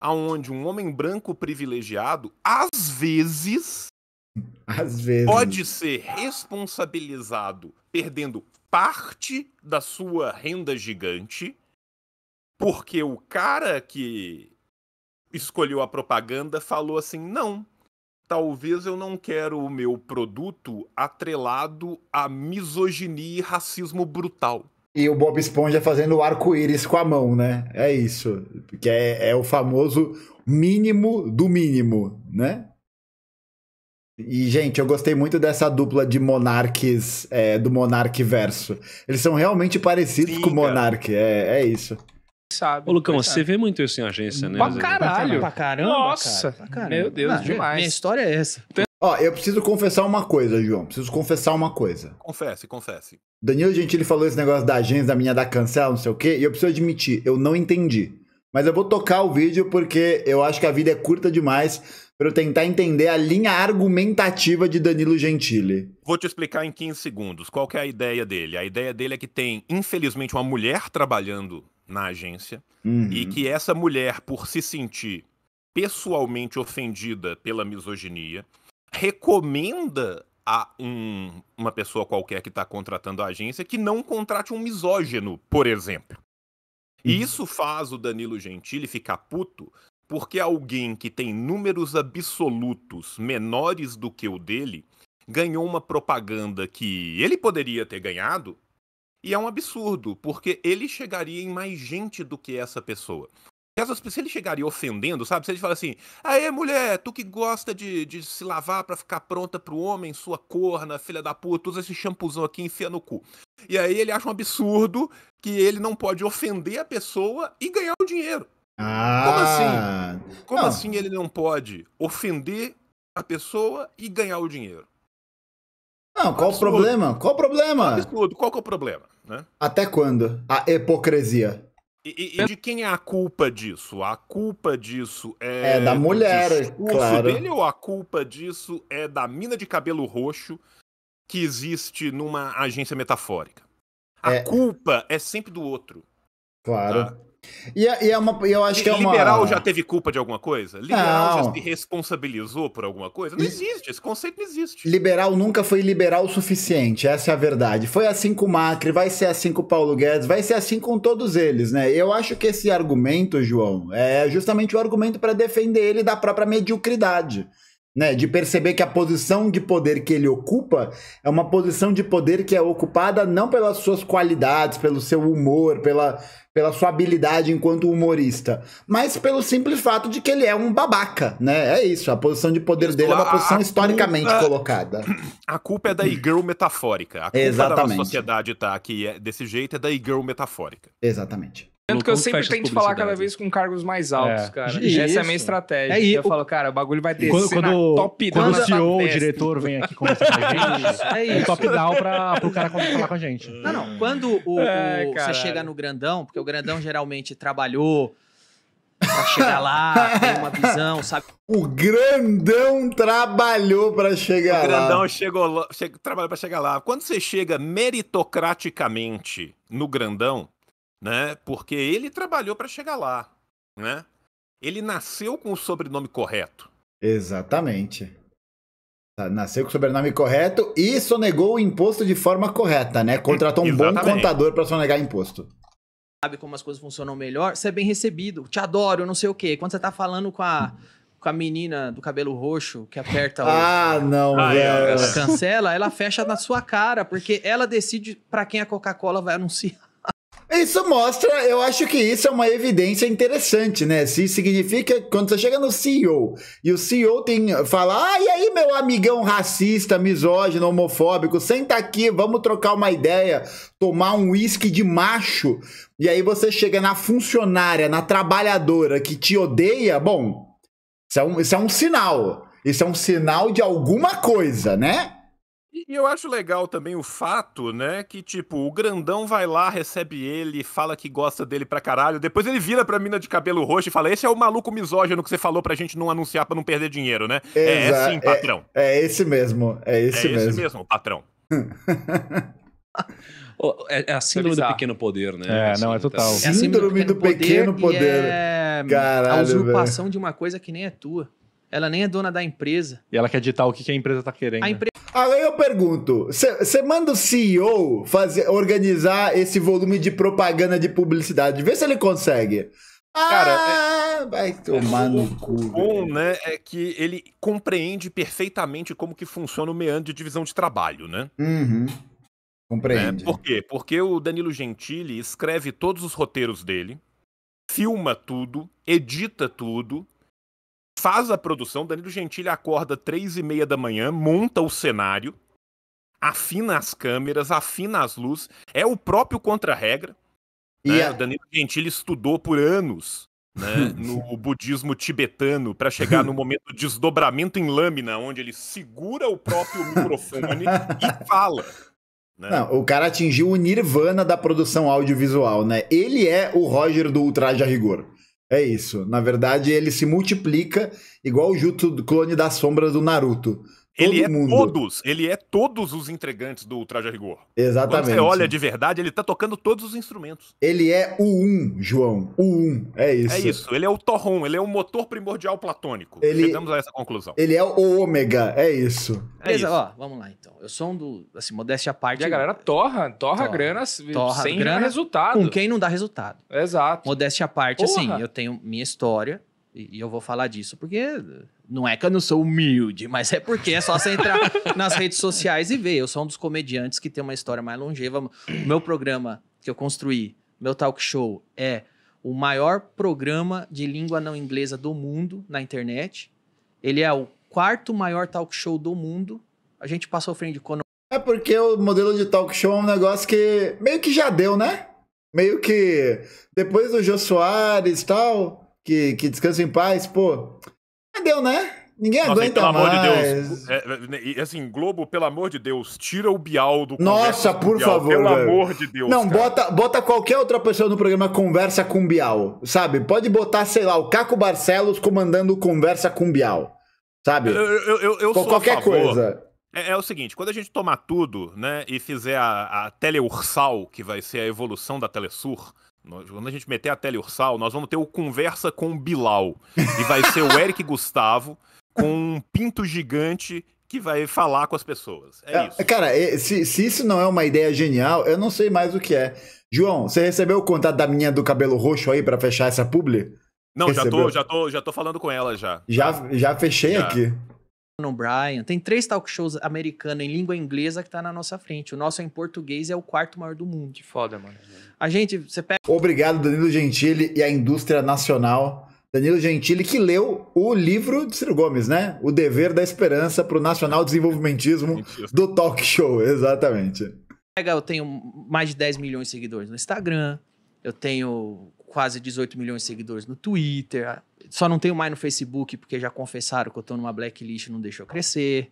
aonde um homem branco privilegiado, às vezes, Às vezes. Pode ser responsabilizado perdendo parte da sua renda gigante, porque o cara que escolheu a propaganda falou assim: não, talvez eu não quero o meu produto atrelado a misoginia e racismo brutal. E o Bob Esponja fazendo o arco-íris com a mão, né? É isso. Que é, é o famoso mínimo do mínimo, né? E, gente, eu gostei muito dessa dupla de monarques é, do Monarque verso. Eles são realmente parecidos Sim, com o Monarque. É, é isso. Sabe, Ô, Lucão, você sabe. vê muito isso em agência, né? Pra caralho. Pra caramba. Nossa. Cara. Pra caramba. Meu Deus, Não, demais. Minha história é essa. Ó, eu preciso confessar uma coisa, João. Preciso confessar uma coisa. Confesse, confesse. Danilo Gentili falou esse negócio da agência, da minha, da cancela, não sei o quê, e eu preciso admitir, eu não entendi. Mas eu vou tocar o vídeo porque eu acho que a vida é curta demais para eu tentar entender a linha argumentativa de Danilo Gentili. Vou te explicar em 15 segundos qual é a ideia dele. A ideia dele é que tem, infelizmente, uma mulher trabalhando na agência uhum. e que essa mulher, por se sentir pessoalmente ofendida pela misoginia, recomenda a um, uma pessoa qualquer que está contratando a agência que não contrate um misógino, por exemplo. E uhum. isso faz o Danilo Gentili ficar puto porque alguém que tem números absolutos menores do que o dele ganhou uma propaganda que ele poderia ter ganhado. E é um absurdo, porque ele chegaria em mais gente do que essa pessoa. Se ele chegaria ofendendo, sabe? Se ele fala assim, aê mulher, tu que gosta de, de se lavar para ficar pronta pro homem, sua corna, filha da puta, usa esse shampoozão aqui enfia no cu. E aí ele acha um absurdo que ele não pode ofender a pessoa e ganhar o dinheiro. Ah, como assim? Ah. Como não. assim ele não pode ofender a pessoa e ganhar o dinheiro? Não, qual Absurdo. o problema? Qual o problema? Absurdo. Qual que é o problema? Né? Até quando? A hipocrisia. E, e, de quem é a culpa disso? A culpa disso é. É da mulher, claro. dele ou a culpa disso é da mina de cabelo roxo que existe numa agência metafórica? A é... culpa é sempre do outro. Claro. Tá? E, é, e é uma, eu acho e, que é uma... Liberal já teve culpa de alguma coisa? Liberal não. já se responsabilizou por alguma coisa? Não existe, esse conceito não existe. Liberal nunca foi liberal o suficiente, essa é a verdade. Foi assim com o Macri, vai ser assim com o Paulo Guedes, vai ser assim com todos eles, né? Eu acho que esse argumento, João, é justamente o argumento para defender ele da própria mediocridade. Né, de perceber que a posição de poder que ele ocupa é uma posição de poder que é ocupada não pelas suas qualidades, pelo seu humor, pela, pela sua habilidade enquanto humorista, mas pelo simples fato de que ele é um babaca, né? É isso, a posição de poder isso, dele a, é uma posição historicamente colocada. A culpa é da e-girl metafórica. A culpa Exatamente. da sociedade tá aqui é desse jeito é da e-girl metafórica. Exatamente. Tanto que eu sempre tento falar cada vez com cargos mais é. altos, é. cara. E essa isso. é a minha estratégia. É, eu o... falo, cara, o bagulho vai descer quando, quando, top down. Quando o CEO, o diretor, vem aqui conversar com a gente, é, isso. é, é top down pra, pro cara falar com a gente. Não, não. Quando o, é, você chega no grandão, porque o grandão geralmente trabalhou pra chegar lá, tem uma visão, sabe? O grandão trabalhou para chegar lá. O grandão chegou, chegou, trabalhou para chegar lá. Quando você chega meritocraticamente no grandão, né? Porque ele trabalhou para chegar lá, né? Ele nasceu com o sobrenome correto. Exatamente. Tá, nasceu com o sobrenome correto e sonegou o imposto de forma correta, né? Contratou um Exatamente. bom contador para sonegar imposto. Sabe como as coisas funcionam melhor? Você é bem recebido, te adoro, não sei o quê. Quando você tá falando com a com a menina do cabelo roxo que aperta o. Ah, não, ah, é, Ela cancela, ela fecha na sua cara, porque ela decide para quem a Coca-Cola vai anunciar. Isso mostra, eu acho que isso é uma evidência interessante, né? Se significa quando você chega no CEO e o CEO tem fala: "Ah, e aí meu amigão racista, misógino, homofóbico, senta aqui, vamos trocar uma ideia, tomar um uísque de macho". E aí você chega na funcionária, na trabalhadora que te odeia, bom, isso é um, isso é um sinal. Isso é um sinal de alguma coisa, né? E eu acho legal também o fato, né, que tipo, o grandão vai lá, recebe ele, fala que gosta dele pra caralho, depois ele vira pra mina de cabelo roxo e fala: "Esse é o maluco misógino que você falou pra gente não anunciar pra não perder dinheiro, né?" é, é sim, é, patrão. É, é, esse mesmo, é, é esse mesmo. É esse mesmo, patrão. É, a síndrome do pequeno poder, né? É, assim, não, é total. Síndrome, é síndrome do pequeno, pequeno poder. poder. É Caralho, a usurpação véio. de uma coisa que nem é tua. Ela nem é dona da empresa. E ela quer ditar o que a empresa está querendo. A empre... Agora eu pergunto: você manda o CEO fazer, organizar esse volume de propaganda de publicidade? Vê se ele consegue. Cara, ah, é, vai tomar é, no o, cu. O bom, né, é que ele compreende perfeitamente como que funciona o meandro de divisão de trabalho, né? Uhum. Compreende. É, por quê? Porque o Danilo Gentili escreve todos os roteiros dele, filma tudo, edita tudo, faz a produção. Danilo Gentili acorda três e meia da manhã, monta o cenário, afina as câmeras, afina as luzes. É o próprio contra-regra. Né? É- o Danilo Gentili estudou por anos né, no budismo tibetano para chegar no momento do desdobramento em lâmina, onde ele segura o próprio microfone e fala. Né? Não, o cara atingiu o nirvana da produção audiovisual, né? Ele é o Roger do Ultraje a Rigor. É isso. Na verdade, ele se multiplica igual o Jutsu clone da sombra do Naruto ele é mundo. todos, ele é todos os integrantes do Traje a Rigor. Exatamente. Quando você olha de verdade, ele tá tocando todos os instrumentos. Ele é o um, João, o um, é isso. É isso, ele é o torron, ele é o motor primordial platônico. Ele, Chegamos a essa conclusão. Ele é o ômega, é isso. É Beleza, isso. ó, vamos lá então. Eu sou um do, assim, modéstia à parte. E a galera torra, torra, torra grana torra sem grana, resultado. Com quem não dá resultado. Exato. Modéstia à parte, assim, Porra. assim, eu tenho minha história e, e eu vou falar disso porque não é que eu não sou humilde, mas é porque é só você entrar nas redes sociais e ver. Eu sou um dos comediantes que tem uma história mais longeva. O meu programa que eu construí, meu talk show, é o maior programa de língua não inglesa do mundo na internet. Ele é o quarto maior talk show do mundo. A gente passou frente de É porque o modelo de talk show é um negócio que meio que já deu, né? Meio que depois do Jô Soares e tal, que, que descansa em paz, pô, deu, né? Ninguém Nossa, aguenta pelo mais. amor de Deus. É, né, assim, Globo, pelo amor de Deus, tira o Bial do Nossa, por Bial, favor. Pelo velho. amor de Deus. Não, bota, bota qualquer outra pessoa no programa Conversa com Bial, sabe? Pode botar, sei lá, o Caco Barcelos comandando Conversa com Bial, sabe? Eu, eu, eu, eu sou qualquer coisa. É, é, o seguinte, quando a gente tomar tudo, né, e fizer a, a Teleursal, que vai ser a evolução da Telesur, nós, quando a gente meter a tele ursal, nós vamos ter o Conversa com Bilal. E vai ser o Eric Gustavo com um pinto gigante que vai falar com as pessoas. É, é isso. Cara, se, se isso não é uma ideia genial, eu não sei mais o que é. João, você recebeu o contato da minha do cabelo roxo aí para fechar essa publi? Não, já tô, já, tô, já tô falando com ela já. Já, já fechei já. aqui. O'Brien. Tem três talk shows americanos em língua inglesa que tá na nossa frente. O nosso é em português é o quarto maior do mundo. Que foda, mano. A gente, você pega. Obrigado, Danilo Gentili e a indústria nacional. Danilo Gentili, que leu o livro de Ciro Gomes, né? O Dever da Esperança para o Nacional Desenvolvimentismo do Talk Show, exatamente. Eu tenho mais de 10 milhões de seguidores no Instagram, eu tenho quase 18 milhões de seguidores no Twitter, só não tenho mais no Facebook porque já confessaram que eu tô numa blacklist e não deixou crescer.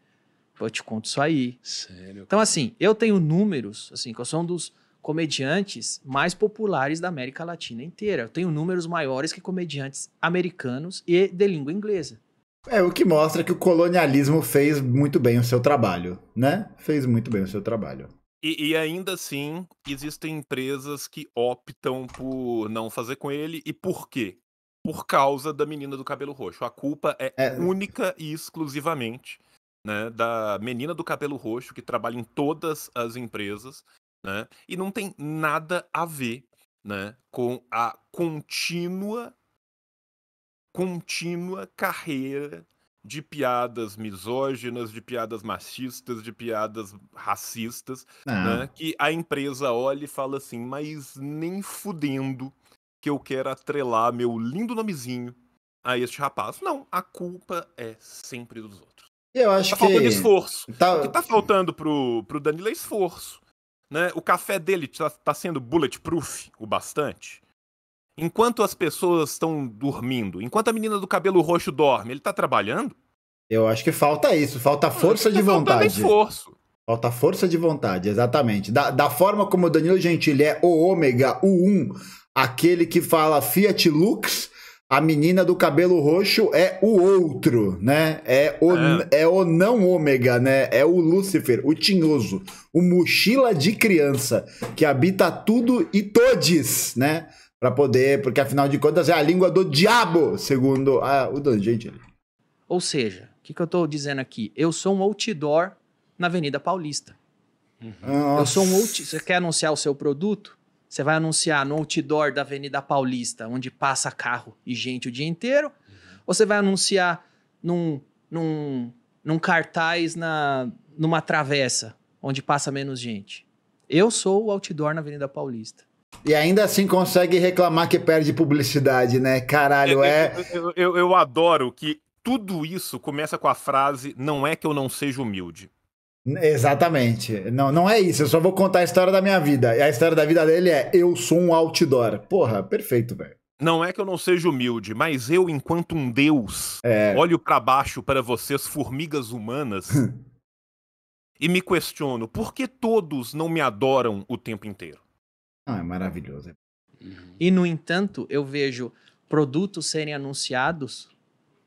Eu te conto isso aí. Sério? Então, assim, eu tenho números, assim, que eu sou um dos comediantes mais populares da América Latina inteira. Eu tenho números maiores que comediantes americanos e de língua inglesa. É o que mostra que o colonialismo fez muito bem o seu trabalho, né? Fez muito bem o seu trabalho. E, e, ainda assim, existem empresas que optam por não fazer com ele. E por quê? por causa da menina do cabelo roxo. A culpa é, é... única e exclusivamente né, da menina do cabelo roxo que trabalha em todas as empresas né, e não tem nada a ver né, com a contínua contínua carreira de piadas misóginas, de piadas machistas, de piadas racistas, ah. né, que a empresa olha e fala assim, mas nem fudendo que eu quero atrelar meu lindo nomezinho a este rapaz. Não, a culpa é sempre dos outros. Eu acho tá é que. faltando esforço. Tá... O que tá faltando pro, pro Danilo é esforço. Né? O café dele tá, tá sendo bulletproof o bastante. Enquanto as pessoas estão dormindo, enquanto a menina do cabelo roxo dorme, ele tá trabalhando? Eu acho que falta isso, falta força tá de vontade. Esforço. Falta força de vontade, exatamente. Da, da forma como o Danilo Gentili é o ômega, o um aquele que fala Fiat Lux, a menina do cabelo roxo é o outro, né? É o, é. é o não ômega, né? É o Lúcifer, o tinhoso, o mochila de criança, que habita tudo e todes, né? Pra poder, porque afinal de contas é a língua do diabo, segundo a, o Don Gente. Ou seja, o que, que eu tô dizendo aqui? Eu sou um outdoor na Avenida Paulista. Uhum. Eu sou um outdoor. Você quer anunciar o seu produto? Você vai anunciar no outdoor da Avenida Paulista, onde passa carro e gente o dia inteiro, uhum. ou você vai anunciar num, num, num cartaz na, numa travessa, onde passa menos gente? Eu sou o outdoor na Avenida Paulista. E ainda assim consegue reclamar que perde publicidade, né? Caralho, é. Eu, eu, eu, adoro que tudo isso começa com a frase: não é que eu não seja humilde. Exatamente. Não, não é isso. Eu só vou contar a história da minha vida. E a história da vida dele é: eu sou um outdoor. Porra, perfeito, velho. Não é que eu não seja humilde, mas eu, enquanto um deus, é... olho para baixo para vocês, formigas humanas, e me questiono: por que todos não me adoram o tempo inteiro? Ah, é maravilhoso. É. E, no entanto, eu vejo produtos serem anunciados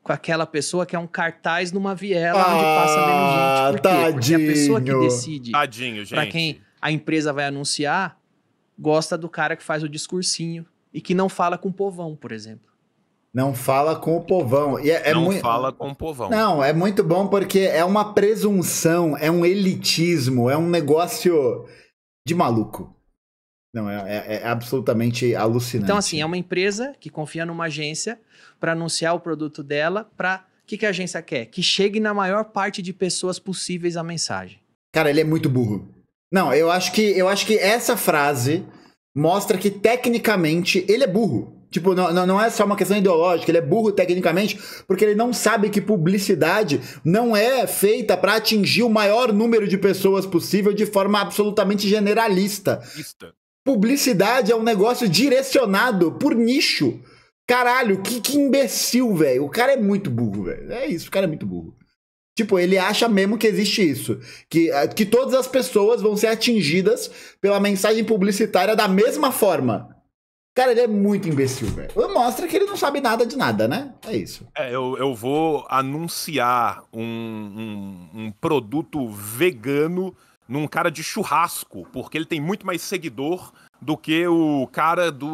com aquela pessoa que é um cartaz numa viela ah, onde passa menos gente. Por tadinho. quê? Porque a pessoa que decide tadinho, pra quem a empresa vai anunciar gosta do cara que faz o discursinho e que não fala com o povão, por exemplo. Não fala com o povão. E é, é não muito... fala com o povão. Não, é muito bom porque é uma presunção, é um elitismo, é um negócio de maluco. Não, é, é, é, absolutamente alucinante. Então, assim, é uma empresa que confia numa agência para anunciar o produto dela. Para o que, que a agência quer? Que chegue na maior parte de pessoas possíveis a mensagem. Cara, ele é muito burro. Não, eu acho que eu acho que essa frase mostra que tecnicamente ele é burro. Tipo, não, não é só uma questão ideológica, ele é burro tecnicamente, porque ele não sabe que publicidade não é feita para atingir o maior número de pessoas possível de forma absolutamente generalista. Publicidade é um negócio direcionado por nicho. Caralho, que, que imbecil, velho. O cara é muito burro, velho. É isso, o cara é muito burro. Tipo, ele acha mesmo que existe isso. Que, ah, que todas as pessoas vão ser atingidas pela mensagem publicitária da mesma forma. Cara, ele é muito imbecil, velho. Mostra que ele não sabe nada de nada, né? É isso. É, eu, eu vou anunciar um, um, um produto vegano num cara de churrasco, porque ele tem muito mais seguidor do que o cara do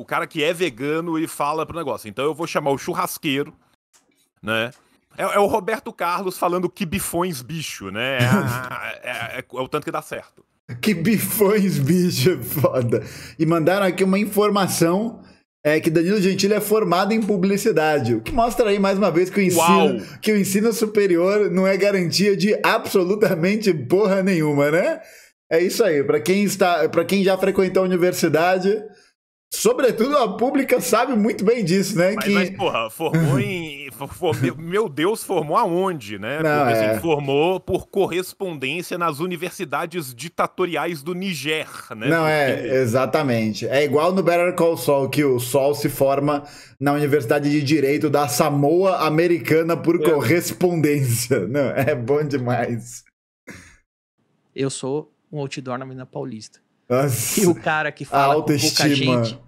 o cara que é vegano e fala pro negócio. Então eu vou chamar o churrasqueiro, né? É, é o Roberto Carlos falando que bifões bicho, né? É, é, é, é o tanto que dá certo. Que bifões bicho, é foda. E mandaram aqui uma informação é que Danilo Gentili é formado em publicidade, o que mostra aí mais uma vez que o ensino, Uau. que o ensino superior não é garantia de absolutamente porra nenhuma, né? É isso aí, para quem está, para quem já frequentou a universidade, Sobretudo a pública sabe muito bem disso, né? Mas, que... mas porra, formou em. For, meu Deus, formou aonde, né? Não, Porque assim, é. formou por correspondência nas universidades ditatoriais do Niger, né? Não, é, Porque... é, exatamente. É igual no Better Call Saul, que o Sol se forma na Universidade de Direito da Samoa Americana por é. correspondência. Não, é bom demais. Eu sou um outdoor na Menina Paulista. Nossa. E o cara que fala com pouca gente,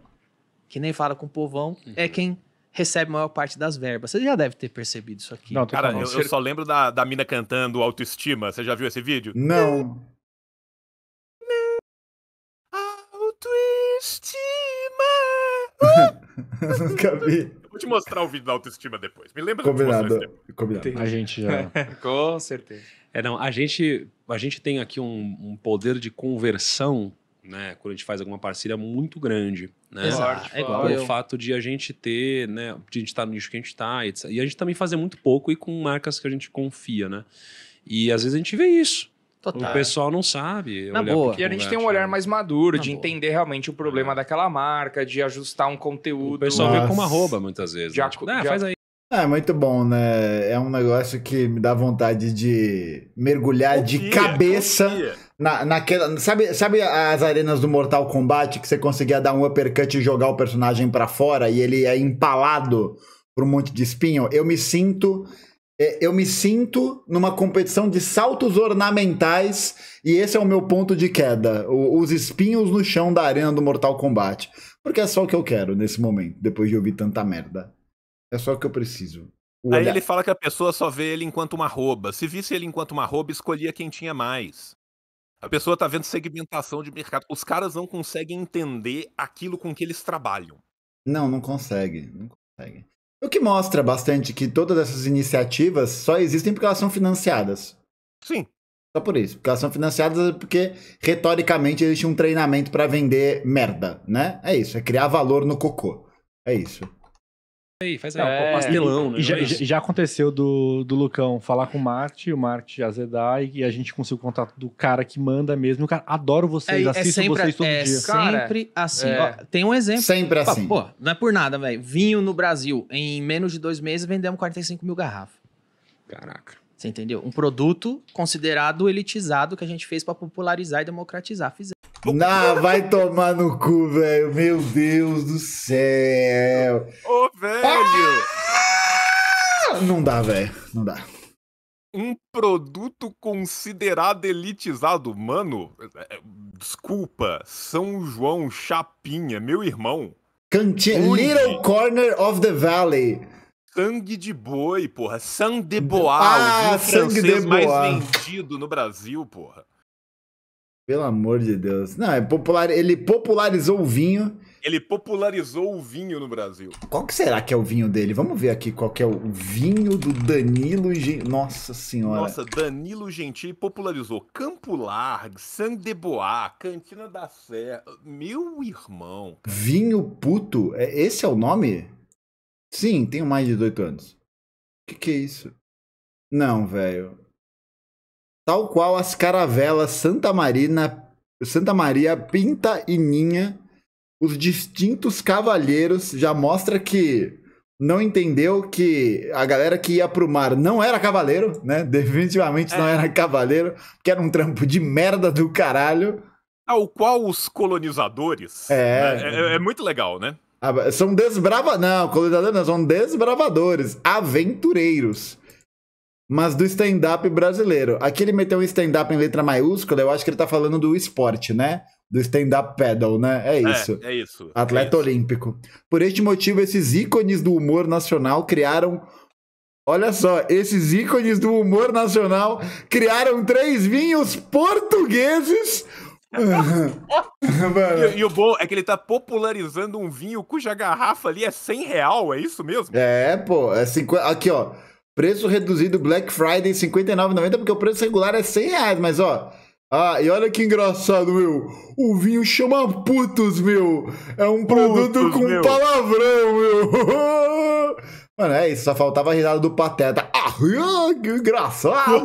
que nem fala com o povão, é uhum. quem recebe a maior parte das verbas. Você já deve ter percebido isso aqui. Não, cara, eu, eu, só lembro da, da mina cantando autoestima. Você já viu esse vídeo? Não. Autoestima! Uh! Nunca vi. vou te mostrar o vídeo da autoestima depois. Me lembra Combinado. Combinado. A gente já. com certeza. É, não, a gente, a gente tem aqui um, um poder de conversão né, quando a gente faz alguma parceria muito grande, né? Exato, é igual o fato de a gente ter, né, de a gente estar tá no nicho que a gente está, e a gente também fazer muito pouco e com marcas que a gente confia, né? E às vezes a gente vê isso. Total. O pessoal não sabe. Na boa. E a gente tem um olhar né? mais maduro Na de boa. entender realmente o problema é. daquela marca, de ajustar um conteúdo. O pessoal Nossa. vê como arroba muitas vezes. Já, né? tipo, ah, já... faz aí. É muito bom, né? É um negócio que me dá vontade de mergulhar confia, de cabeça. Confia na, naquela. Sabe, sabe as arenas do Mortal Kombat que você conseguia dar um uppercut e jogar o personagem para fora e ele é empalado por um monte de espinho? Eu me sinto. É, eu me sinto numa competição de saltos ornamentais e esse é o meu ponto de queda. os espinhos no chão da arena do Mortal Kombat. Porque é só o que eu quero nesse momento, depois de ouvir tanta merda. É só o que eu preciso. Aí ele fala que a pessoa só vê ele enquanto uma rouba. Se visse ele enquanto uma rouba, escolhia quem tinha mais. A pessoa tá vendo segmentação de mercado. Os caras não conseguem entender aquilo com que eles trabalham. Não, não consegue. Não consegue. O que mostra bastante que todas essas iniciativas só existem porque elas são financiadas. Sim. Só por isso. Porque elas são financiadas é porque, retoricamente, existe um treinamento para vender merda, né? É isso. É criar valor no cocô. É isso aí, faz aí. É, um pastelão, né? E é já, já, aconteceu do, do Lucão falar com o Marte, o Marte azedar e a gente conseguiu o contato do cara que manda mesmo. O cara, adoro vocês, é, assisto é todos vocês todo é dia. Cara, sempre assim. É. tem um exemplo. Sempre pô, assim. Pô, não é por nada, velho. Vinho no Brasil, em menos de dois meses, vendemos 45 mil garrafas. Caraca. Você entendeu? Um produto considerado elitizado que a gente fez para popularizar e democratizar. Fizemos. Não, vai tomar no cu, velho. Meu Deus do céu. Ô, velho! Ah! Não dá, velho. Não dá. Um produto considerado elitizado, mano. É, é, desculpa, São João Chapinha, meu irmão. Little Corner of the Valley. Sangue de boi, porra. Sang de bois. Ah, sangue de ah, mais vendido no Brasil, porra. Pelo amor de Deus. Não, é popular... ele popularizou o vinho. Ele popularizou o vinho no Brasil. Qual que será que é o vinho dele? Vamos ver aqui qual que é o vinho do Danilo Gentili. Nossa senhora. Nossa, Danilo Gentili popularizou Campo Largo, Sang de Bois, Cantina da Serra. Meu irmão. Vinho puto? É, esse é o nome? Sim, tenho mais de 18 anos. Que que é isso? Não, velho. Tal qual as caravelas Santa Marina, Santa Maria, Pinta e Ninha, os distintos cavalheiros já mostra que não entendeu que a galera que ia pro mar não era cavaleiro, né? Definitivamente é. não era cavaleiro, que era um trampo de merda do caralho. Ao qual os colonizadores. É. Né? É, é, é muito legal, né? Ah, são desbrava... Não, colonizadores não, são desbravadores, aventureiros. Mas do stand-up brasileiro. Aqui ele meteu um stand-up em letra maiúscula, eu acho que ele tá falando do esporte, né? Do stand-up pedal, né? É, é isso. É, é isso. Atleta é isso. olímpico. Por este motivo, esses ícones do humor nacional criaram Olha só, esses ícones do humor nacional criaram três vinhos portugueses E, e, o bom é que ele tá popularizando um vinho cuja garrafa ali é 100 real, é isso mesmo? É, pô. É Aqui, ó. Preço reduzido Black Friday 59,90, porque o preço regular é 100 reais, mas ó. Ah, e olha que engraçado, meu. O vinho chama putos, meu. É um produto putos, com meu. palavrão, meu. Mano, é isso. Só faltava a risada do Pateta. Ah, que engraçado.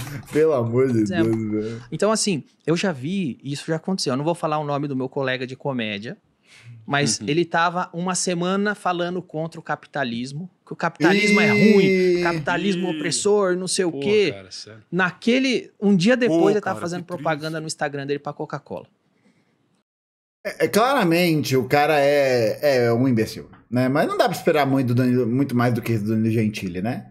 Pelo amor de é. Deus, velho. Então, assim, eu já vi, isso já aconteceu. Eu não vou falar o nome do meu colega de comédia, mas uhum. ele estava uma semana falando contra o capitalismo, que o capitalismo Iiii. é ruim, capitalismo Iiii. opressor, não sei o quê. Cara, Naquele, um dia depois Pô, ele estava fazendo propaganda triste. no Instagram dele para Coca-Cola. É, é, claramente o cara é, é um imbecil, né? Mas não dá para esperar muito, muito mais do que do Danilo Gentili, né?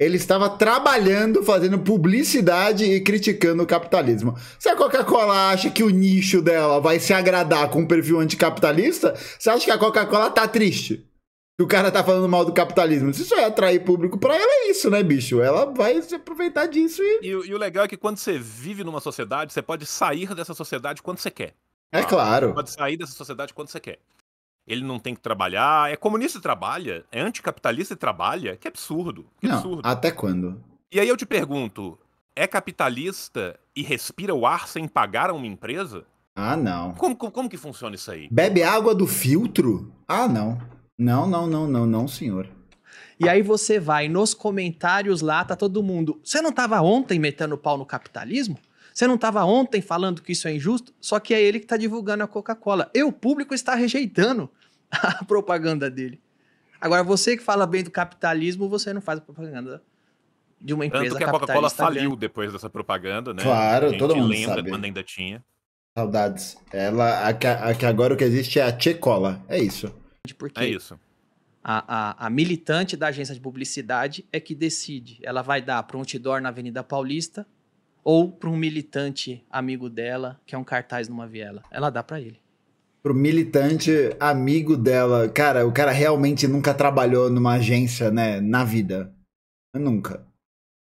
Ele estava trabalhando, fazendo publicidade e criticando o capitalismo. Se a Coca-Cola acha que o nicho dela vai se agradar com um perfil anticapitalista, você acha que a Coca-Cola tá triste? Que o cara tá falando mal do capitalismo. Se isso é atrair público para ela, é isso, né, bicho? Ela vai se aproveitar disso e... e... e. o legal é que quando você vive numa sociedade, você pode sair dessa sociedade quando você quer. É claro. Você pode sair dessa sociedade quando você quer ele não tem que trabalhar. É comunista e trabalha, é anticapitalista e trabalha. Que absurdo. Que não, absurdo. Até quando? E aí eu te pergunto: é capitalista e respira o ar sem pagar a uma empresa? Ah, não. Como, como, como que funciona isso aí? Bebe água do filtro? Ah, não. Não, não, não, não, não, senhor. E aí você vai nos comentários lá, tá todo mundo. Você não estava ontem metendo pau no capitalismo? Você não estava ontem falando que isso é injusto? Só que é ele que está divulgando a Coca-Cola. E o público está rejeitando. a propaganda dele. Agora, você que fala bem do capitalismo, você não faz a propaganda de uma empresa Tanto que a Coca-Cola faliu depois dessa propaganda, né? Claro, todo mundo lembra sabe. quando ainda tinha. Saudades. Ela, a, a, a, agora o que existe é a Tchecola. É isso. Porque é isso. A, a, a militante da agência de publicidade é que decide. Ela vai dar para um outdoor na Avenida Paulista ou para um militante amigo dela, que é um cartaz numa viela. Ela dá para ele pro militante amigo dela. Cara, o cara realmente nunca trabalhou numa agência, né, na vida. Nunca.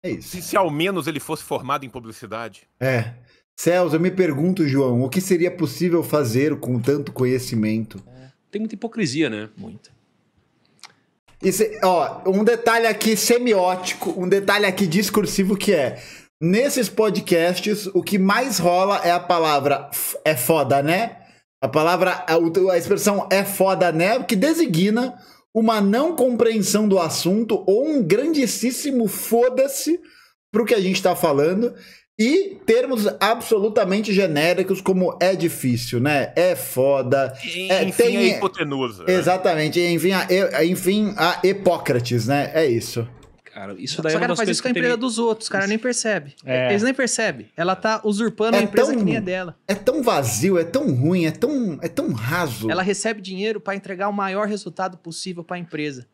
É isso. Se, se ao menos ele fosse formado em publicidade. É. Celso, eu me pergunto, João, o que seria possível fazer com tanto conhecimento? É. Tem muita hipocrisia, né? Muita. Esse, ó, um detalhe aqui semiótico, um detalhe aqui discursivo que é. Nesses podcasts, o que mais rola é a palavra é foda, né? A palavra, a expressão é foda, né? Que designa uma não compreensão do assunto ou um grandíssimo foda-se pro que a gente está falando e termos absolutamente genéricos como é difícil, né? É foda. E, é, enfim, é tem, a hipotenusa. Né? Exatamente. Enfim, a, enfim, a Hipócrates, né? É isso cara. Isso daí Só é uma que ela faz isso com a empresa dos outros, o cara nem percebe. É. Eles nem percebem. Ela tá usurpando é a empresa tão, que nem é dela. É tão vazio, é tão ruim, é tão, é tão raso. Ela recebe dinheiro para entregar o maior resultado possível para a empresa.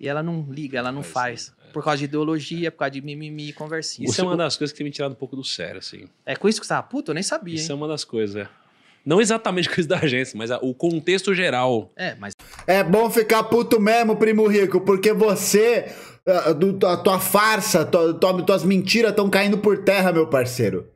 E ela não liga, ela não faz. É. Por causa de ideologia, por causa de mimimi e conversinha. Isso é uma das coisas que tem me tirado um pouco do sério, assim. É com isso que você tava puto? Eu nem sabia. Isso hein? é uma das coisas, é. Não exatamente isso da agência, mas o contexto geral. É, mas. É bom ficar puto mesmo, primo rico, porque você ah, ah, a, tua farsa, tua, tuas mentiras estão caindo por terra, meu parceiro.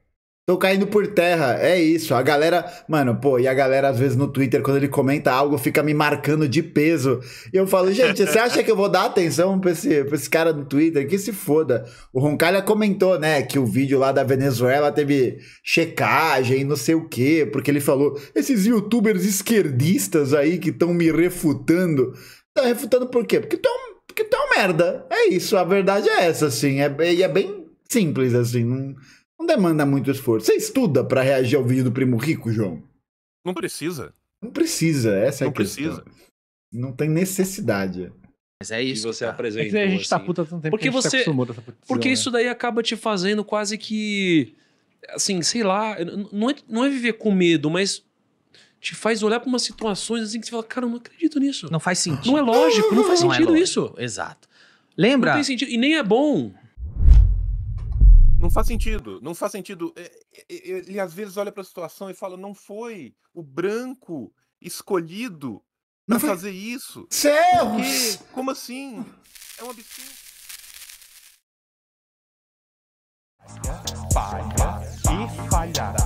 Estão caindo por terra, é isso. A galera, mano, pô, e a galera às vezes no Twitter, quando ele comenta algo, fica me marcando de peso. E eu falo, gente, você acha que eu vou dar atenção pra esse, pra esse cara no Twitter? Que se foda. O Roncalha comentou, né, que o vídeo lá da Venezuela teve checagem, não sei o quê, porque ele falou, esses youtubers esquerdistas aí que estão me refutando. Tá refutando por quê? Porque tu é um porque tu tá é uma merda. É isso, a verdade é essa, assim. É, e é bem simples, assim. Não, não demanda muito esforço. Você estuda para reagir ao vídeo do Primo Rico, João? Não precisa. Não precisa, essa não é a precisa. questão. Não tem necessidade. Mas é isso. Que você apresenta. É a gente tá assim. tá puta tanto tempo porque tá você, tá putição, Porque isso né? daí acaba te fazendo quase que. Assim, sei lá. Não é, não é viver com medo, mas te faz olhar para umas situações assim que você fala, cara, eu não acredito nisso. Não faz sentido. Não é lógico, não faz não é sentido é isso. Exato. Lembra? Não tem sentido. E nem é bom. Não faz sentido, não faz sentido. É, é, ele às vezes olha para a situação e fala: não foi o branco escolhido para fazer isso. Céus! como assim? É um absurdo. Falha e falhará.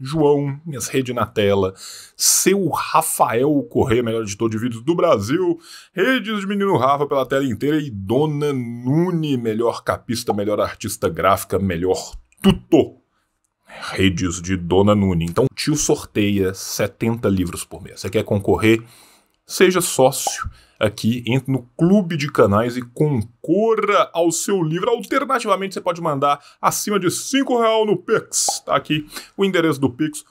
João, minhas redes na tela, seu Rafael Correia, melhor editor de vídeos do Brasil, redes de Menino Rafa pela tela inteira e Dona Nune, melhor capista, melhor artista gráfica, melhor tutor redes de Dona Nune. Então, o tio sorteia 70 livros por mês. Você quer concorrer? Seja sócio aqui, entre no clube de canais e concorra ao seu livro. Alternativamente, você pode mandar acima de R$ real no Pix. Tá aqui o endereço do Pix.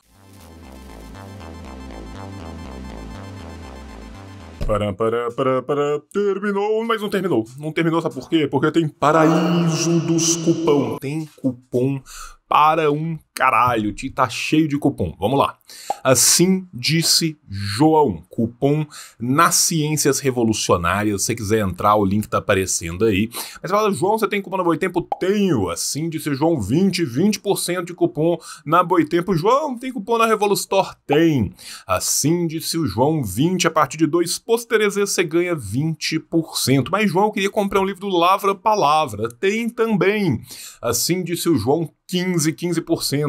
para para para para Terminou, mas não terminou. Não terminou, sabe por quê? Porque tem paraíso dos cupom. Tem cupom para um caralho, Ti tá cheio de cupom. Vamos lá. Assim disse João. Cupom nas ciências revolucionárias. Se você quiser entrar, o link tá aparecendo aí. Mas você fala, João, você tem cupom na Boitempo? Tenho. Assim disse João, 20, 20% de cupom na Boitempo. João, tem cupom na Revolustor? Tem. Assim disse o João, 20 a partir de dois posterezes você ganha 20%. Mas João queria comprar um livro do Lavra Palavra. Tem também. Assim disse o João, 15, 15%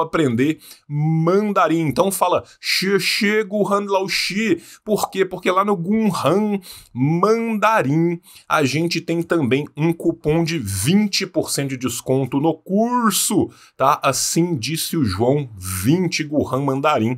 aprender mandarim. Então fala chego han lao xi Por quê? Porque lá no Gunhan Mandarim a gente tem também um cupom de 20% de desconto no curso, tá? Assim disse o João, 20 Guhan Mandarim